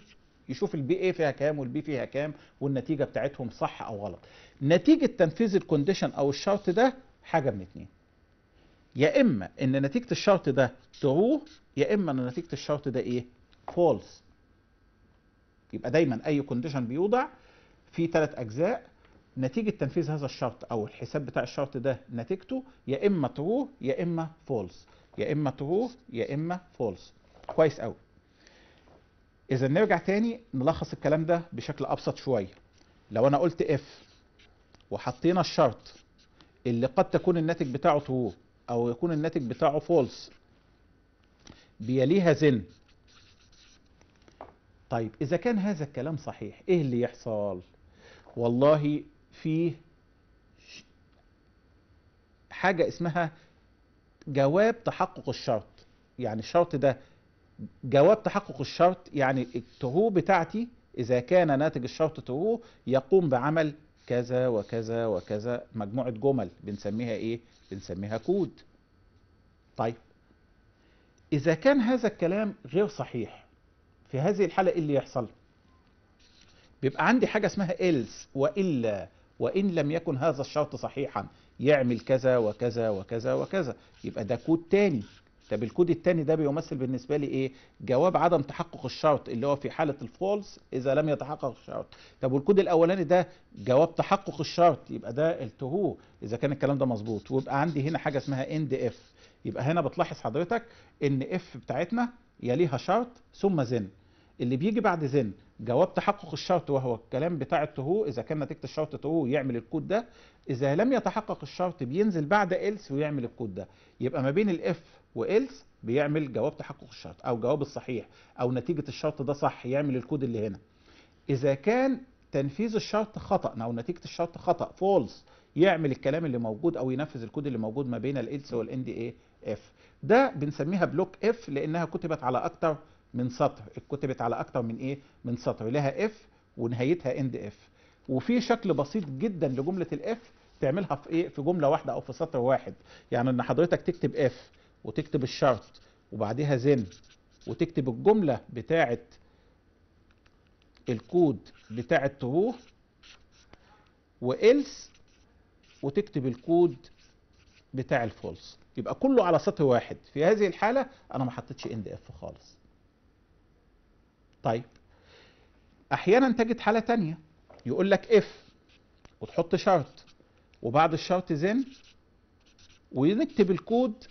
S1: يشوف B ايه فيها كام B فيها كام والنتيجه بتاعتهم صح او غلط نتيجه تنفيذ الكونديشن او الشرط ده حاجه من اتنين يا اما ان نتيجه الشرط ده ترو يا اما ان نتيجه الشرط ده ايه فولس يبقى دايما اي كونديشن بيوضع في ثلاث اجزاء نتيجه تنفيذ هذا الشرط او الحساب بتاع الشرط ده نتيجته يا اما ترو يا اما فولس يا اما ترو يا اما فولس كويس قوي اذا نرجع تاني نلخص الكلام ده بشكل ابسط شويه لو انا قلت اف وحطينا الشرط اللي قد تكون الناتج بتاعه ترو او يكون الناتج بتاعه فولس بيليها زن طيب اذا كان هذا الكلام صحيح ايه اللي يحصل والله فيه حاجة اسمها جواب تحقق الشرط يعني الشرط ده جواب تحقق الشرط يعني الترو بتاعتي إذا كان ناتج الشرط ترو يقوم بعمل كذا وكذا وكذا مجموعة جمل بنسميها ايه بنسميها كود طيب اذا كان هذا الكلام غير صحيح في هذه الحالة ايه اللي يحصل بيبقى عندي حاجة اسمها إلس وإلا وإن لم يكن هذا الشرط صحيحا يعمل كذا وكذا وكذا وكذا يبقى ده كود تاني طب الكود الثاني ده بيمثل بالنسبه لي ايه جواب عدم تحقق الشرط اللي هو في حاله الفولس اذا لم يتحقق الشرط طب والكود الاولاني ده جواب تحقق الشرط يبقى ده التهو اذا كان الكلام ده مظبوط ويبقى عندي هنا حاجه اسمها اند اف يبقى هنا بتلاحظ حضرتك ان اف بتاعتنا يليها شرط ثم زن اللي بيجي بعد زن جواب تحقق الشرط وهو الكلام بتاع التهو اذا كان نتيجه الشرط تهو يعمل الكود ده اذا لم يتحقق الشرط بينزل بعد الس ويعمل الكود ده يبقى ما بين الاف وإلس بيعمل جواب تحقق الشرط أو جواب الصحيح أو نتيجة الشرط ده صح يعمل الكود اللي هنا إذا كان تنفيذ الشرط خطأ أو نتيجة الشرط خطأ فولس يعمل الكلام اللي موجود أو ينفذ الكود اللي موجود ما بين الإلس والإن دي إيه إف ده بنسميها بلوك إف لأنها كتبت على أكتر من سطر اتكتبت على أكتر من إيه من سطر لها إف ونهايتها إند إف وفي شكل بسيط جدا لجملة الإف تعملها في ايه في جمله واحده او في سطر واحد يعني ان حضرتك تكتب اف وتكتب الشرط وبعدها زن وتكتب الجملة بتاعة الكود بتاعت ترو وإلس وتكتب الكود بتاع الفولس يبقى كله على سطر واحد في هذه الحالة أنا ما حطيتش اند اف خالص طيب أحيانا تجد حالة تانية يقول لك اف وتحط شرط وبعد الشرط زن ونكتب الكود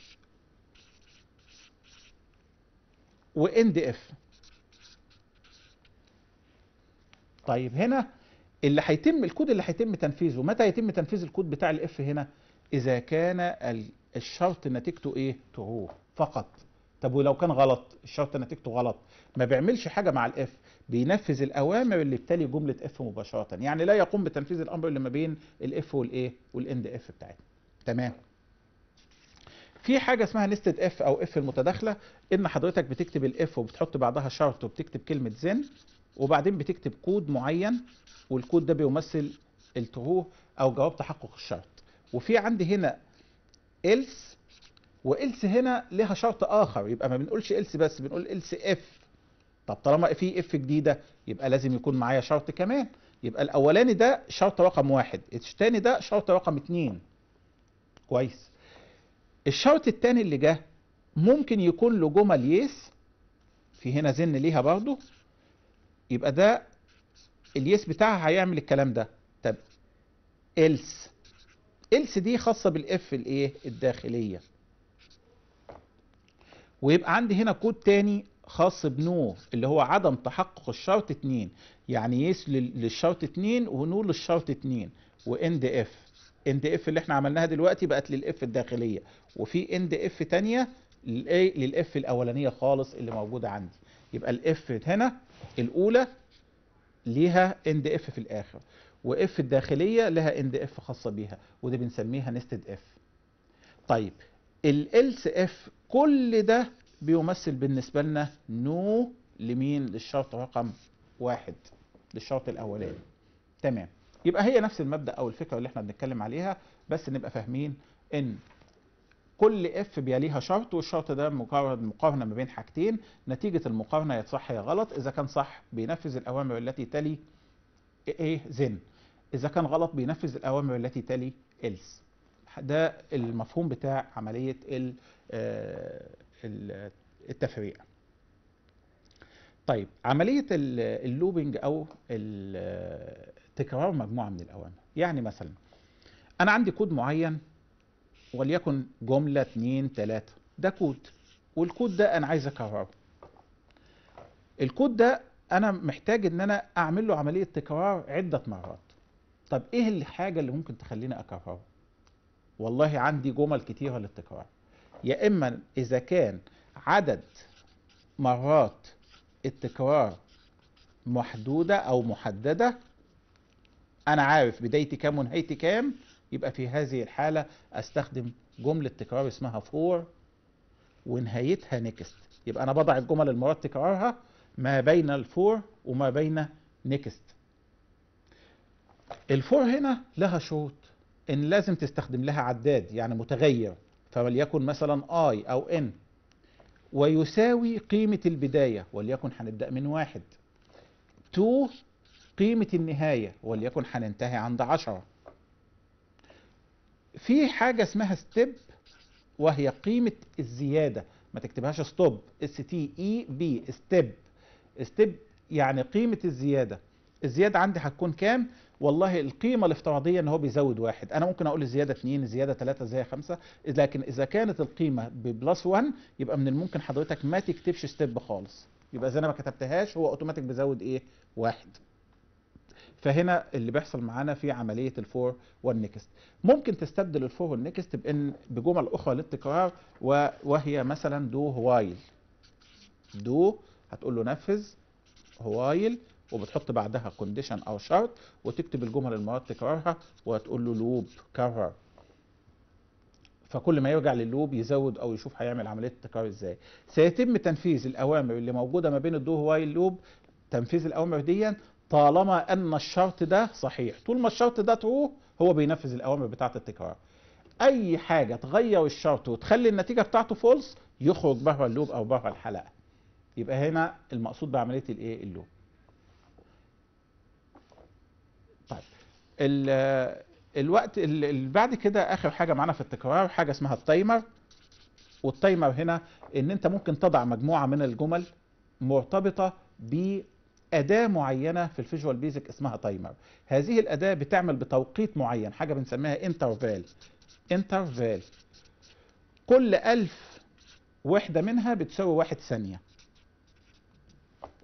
S1: وان دي اف طيب هنا اللي هيتم الكود اللي هيتم تنفيذه متى يتم تنفيذ الكود بتاع الاف هنا اذا كان الشرط نتيجته ايه ترو فقط طب ولو كان غلط الشرط نتيجته غلط ما بيعملش حاجه مع الاف بينفذ الاوامر اللي بتالي جمله اف مباشره يعني لا يقوم بتنفيذ الامر اللي ما بين الاف والايه والاند اف بتاعتنا تمام في حاجه اسمها نستد اف او اف المتداخله ان حضرتك بتكتب الاف وبتحط بعدها شرط وبتكتب كلمه زن وبعدين بتكتب كود معين والكود ده بيمثل الترو او جواب تحقق الشرط وفي عندي هنا إلس والس هنا لها شرط اخر يبقى ما بنقولش إلس بس بنقول إلس اف طب طالما في اف جديده يبقى لازم يكون معايا شرط كمان يبقى الاولاني ده شرط رقم واحد الثاني ده شرط رقم اتنين كويس الشرط الثاني اللي جه ممكن يكون له جمل يس في هنا زن ليها برضه يبقى ده اليس بتاعها هيعمل الكلام ده طب إلس إلس دي خاصة بالإف الإيه الداخلية ويبقى عندي هنا كود تاني خاص بنو اللي هو عدم تحقق الشرط اتنين يعني يس للشرط اتنين ونو للشرط اتنين واند اف ان دي اف اللي احنا عملناها دلوقتي بقت للاف الداخليه وفي ان دي اف ثانيه للايه للاف الاولانيه خالص اللي موجوده عندي يبقى الاف هنا الاولى ليها ان دي اف في الاخر واف الداخليه لها ان دي اف خاصه بيها ودي بنسميها نستد اف طيب ال اف كل ده بيمثل بالنسبه لنا نو لمين للشرط رقم واحد للشرط الاولاني تمام يبقى هي نفس المبدا او الفكره اللي احنا بنتكلم عليها بس نبقى فاهمين ان كل اف بيليها شرط والشرط ده مجرد مقارنه ما بين حاجتين نتيجه المقارنه يا صح يا غلط اذا كان صح بينفذ الاوامر التي تلي ايه زن اذا كان غلط بينفذ الاوامر التي تلي إلس ده المفهوم بتاع عمليه آه، التفريع طيب عمليه اللوبينج او تكرار مجموعه من الاوامر يعني مثلا انا عندي كود معين وليكن جمله اتنين تلاته ده كود والكود ده انا عايز اكرره الكود ده انا محتاج ان انا اعمل له عمليه تكرار عده مرات طب ايه الحاجه اللي ممكن تخليني اكرره والله عندي جمل كتيره للتكرار يا اما اذا كان عدد مرات التكرار محدوده او محدده أنا عارف بدايتي كام ونهايتي كام يبقى في هذه الحالة أستخدم جملة تكرار اسمها فور ونهايتها نكست يبقى أنا بضع الجمل المراد تكرارها ما بين الفور وما بين نكست الفور هنا لها شروط إن لازم تستخدم لها عداد يعني متغير فليكن مثلا اي أو ان ويساوي قيمة البداية وليكن هنبدأ من واحد 2 قيمة النهاية وليكن هننتهي عند عشرة في حاجة اسمها ستيب وهي قيمة الزيادة ما تكتبهاش ستوب اس تي اي بي ستيب ستيب يعني قيمة الزيادة الزيادة عندي هتكون كام والله القيمة الافتراضية ان هو بيزود واحد انا ممكن اقول الزيادة 2 الزيادة 3 زي 5 لكن اذا كانت القيمة ببلس 1 يبقى من الممكن حضرتك ما تكتبش ستيب خالص يبقى اذا انا ما كتبتهاش هو اوتوماتيك بيزود ايه واحد فهنا اللي بيحصل معانا في عمليه الفور والنكست ممكن تستبدل الفور والنكست بان بجمل اخرى للتكرار وهي مثلا دو وايل دو هتقول له نفذ وايل وبتحط بعدها كونديشن او شرط وتكتب الجمل المراد تكرارها وتقول له لوب كرر فكل ما يرجع للوب يزود او يشوف هيعمل عمليه التكرار ازاي سيتم تنفيذ الاوامر اللي موجوده ما بين الدو هوايل لوب تنفيذ الاوامر ديا طالما ان الشرط ده صحيح طول ما الشرط ده تروه هو بينفذ الاوامر بتاعه التكرار اي حاجه تغير الشرط وتخلي النتيجه بتاعته فولس يخرج بره اللوب او بره الحلقه يبقى هنا المقصود بعمليه الايه اللوب طيب ال الوقت اللي بعد كده اخر حاجه معانا في التكرار حاجه اسمها التايمر والتايمر هنا ان انت ممكن تضع مجموعه من الجمل مرتبطه ب أداة معينة في الفيجوال بيزك اسمها تايمر هذه الأداة بتعمل بتوقيت معين حاجة بنسميها انترفال انترفال كل ألف وحدة منها بتساوي واحد ثانية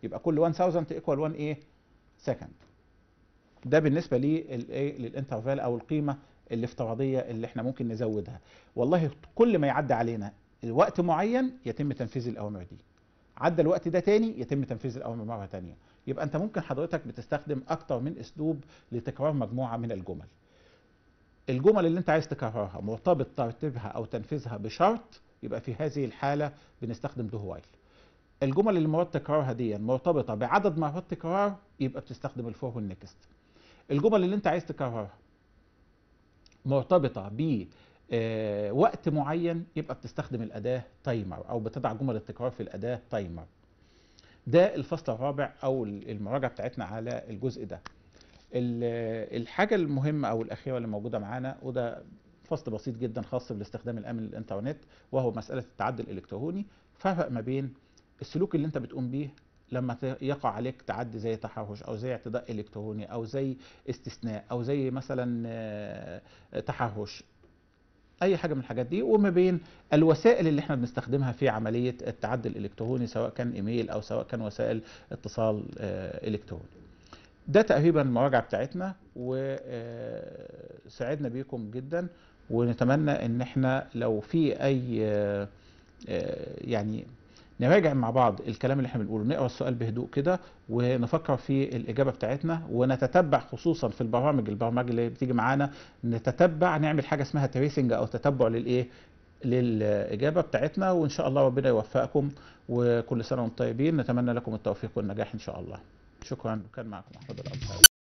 S1: يبقى كل 1000 ايكوال 1 ايه سكند ده بالنسبة للانترفال إيه؟ أو القيمة الافتراضية اللي احنا ممكن نزودها والله كل ما يعدي علينا الوقت معين يتم تنفيذ الأوامر دي عدى الوقت ده تاني يتم تنفيذ الأوامر مرة تانية يبقى انت ممكن حضرتك بتستخدم اكتر من اسلوب لتكرار مجموعه من الجمل الجمل اللي انت عايز تكررها مرتبط ترتيبها او تنفيذها بشرط يبقى في هذه الحاله بنستخدم دو وايل الجمل اللي مرات تكرارها دي مرتبطه بعدد مرات تكرار يبقى بتستخدم الفور والنكست الجمل اللي انت عايز تكررها مرتبطه ب آه، وقت معين يبقى بتستخدم الاداه تايمر او بتضع جمل التكرار في الاداه تايمر ده الفصل الرابع او المراجعه بتاعتنا على الجزء ده الحاجه المهمه او الاخيره اللي موجوده معانا وده فصل بسيط جدا خاص بالاستخدام الامن للانترنت وهو مساله التعدي الالكتروني فرق ما بين السلوك اللي انت بتقوم بيه لما يقع عليك تعدي زي تحرش او زي اعتداء الكتروني او زي استثناء او زي مثلا آه، تحرش اي حاجه من الحاجات دي وما بين الوسائل اللي احنا بنستخدمها في عمليه التعدي الالكتروني سواء كان ايميل او سواء كان وسائل اتصال آه، الكتروني ده تقريبا المراجعه بتاعتنا وسعدنا آه، بيكم جدا ونتمنى ان احنا لو في اي آه، يعني نراجع مع بعض الكلام اللي احنا بنقوله نقرا السؤال بهدوء كده ونفكر في الاجابه بتاعتنا ونتتبع خصوصا في البرامج البرامج اللي بتيجي معانا نتتبع نعمل حاجه اسمها تريسنج او تتبع للايه للاجابه بتاعتنا وان شاء الله ربنا يوفقكم وكل سنه وانتم طيبين نتمنى لكم التوفيق والنجاح ان شاء الله شكرا وكان معكم احمد الابطال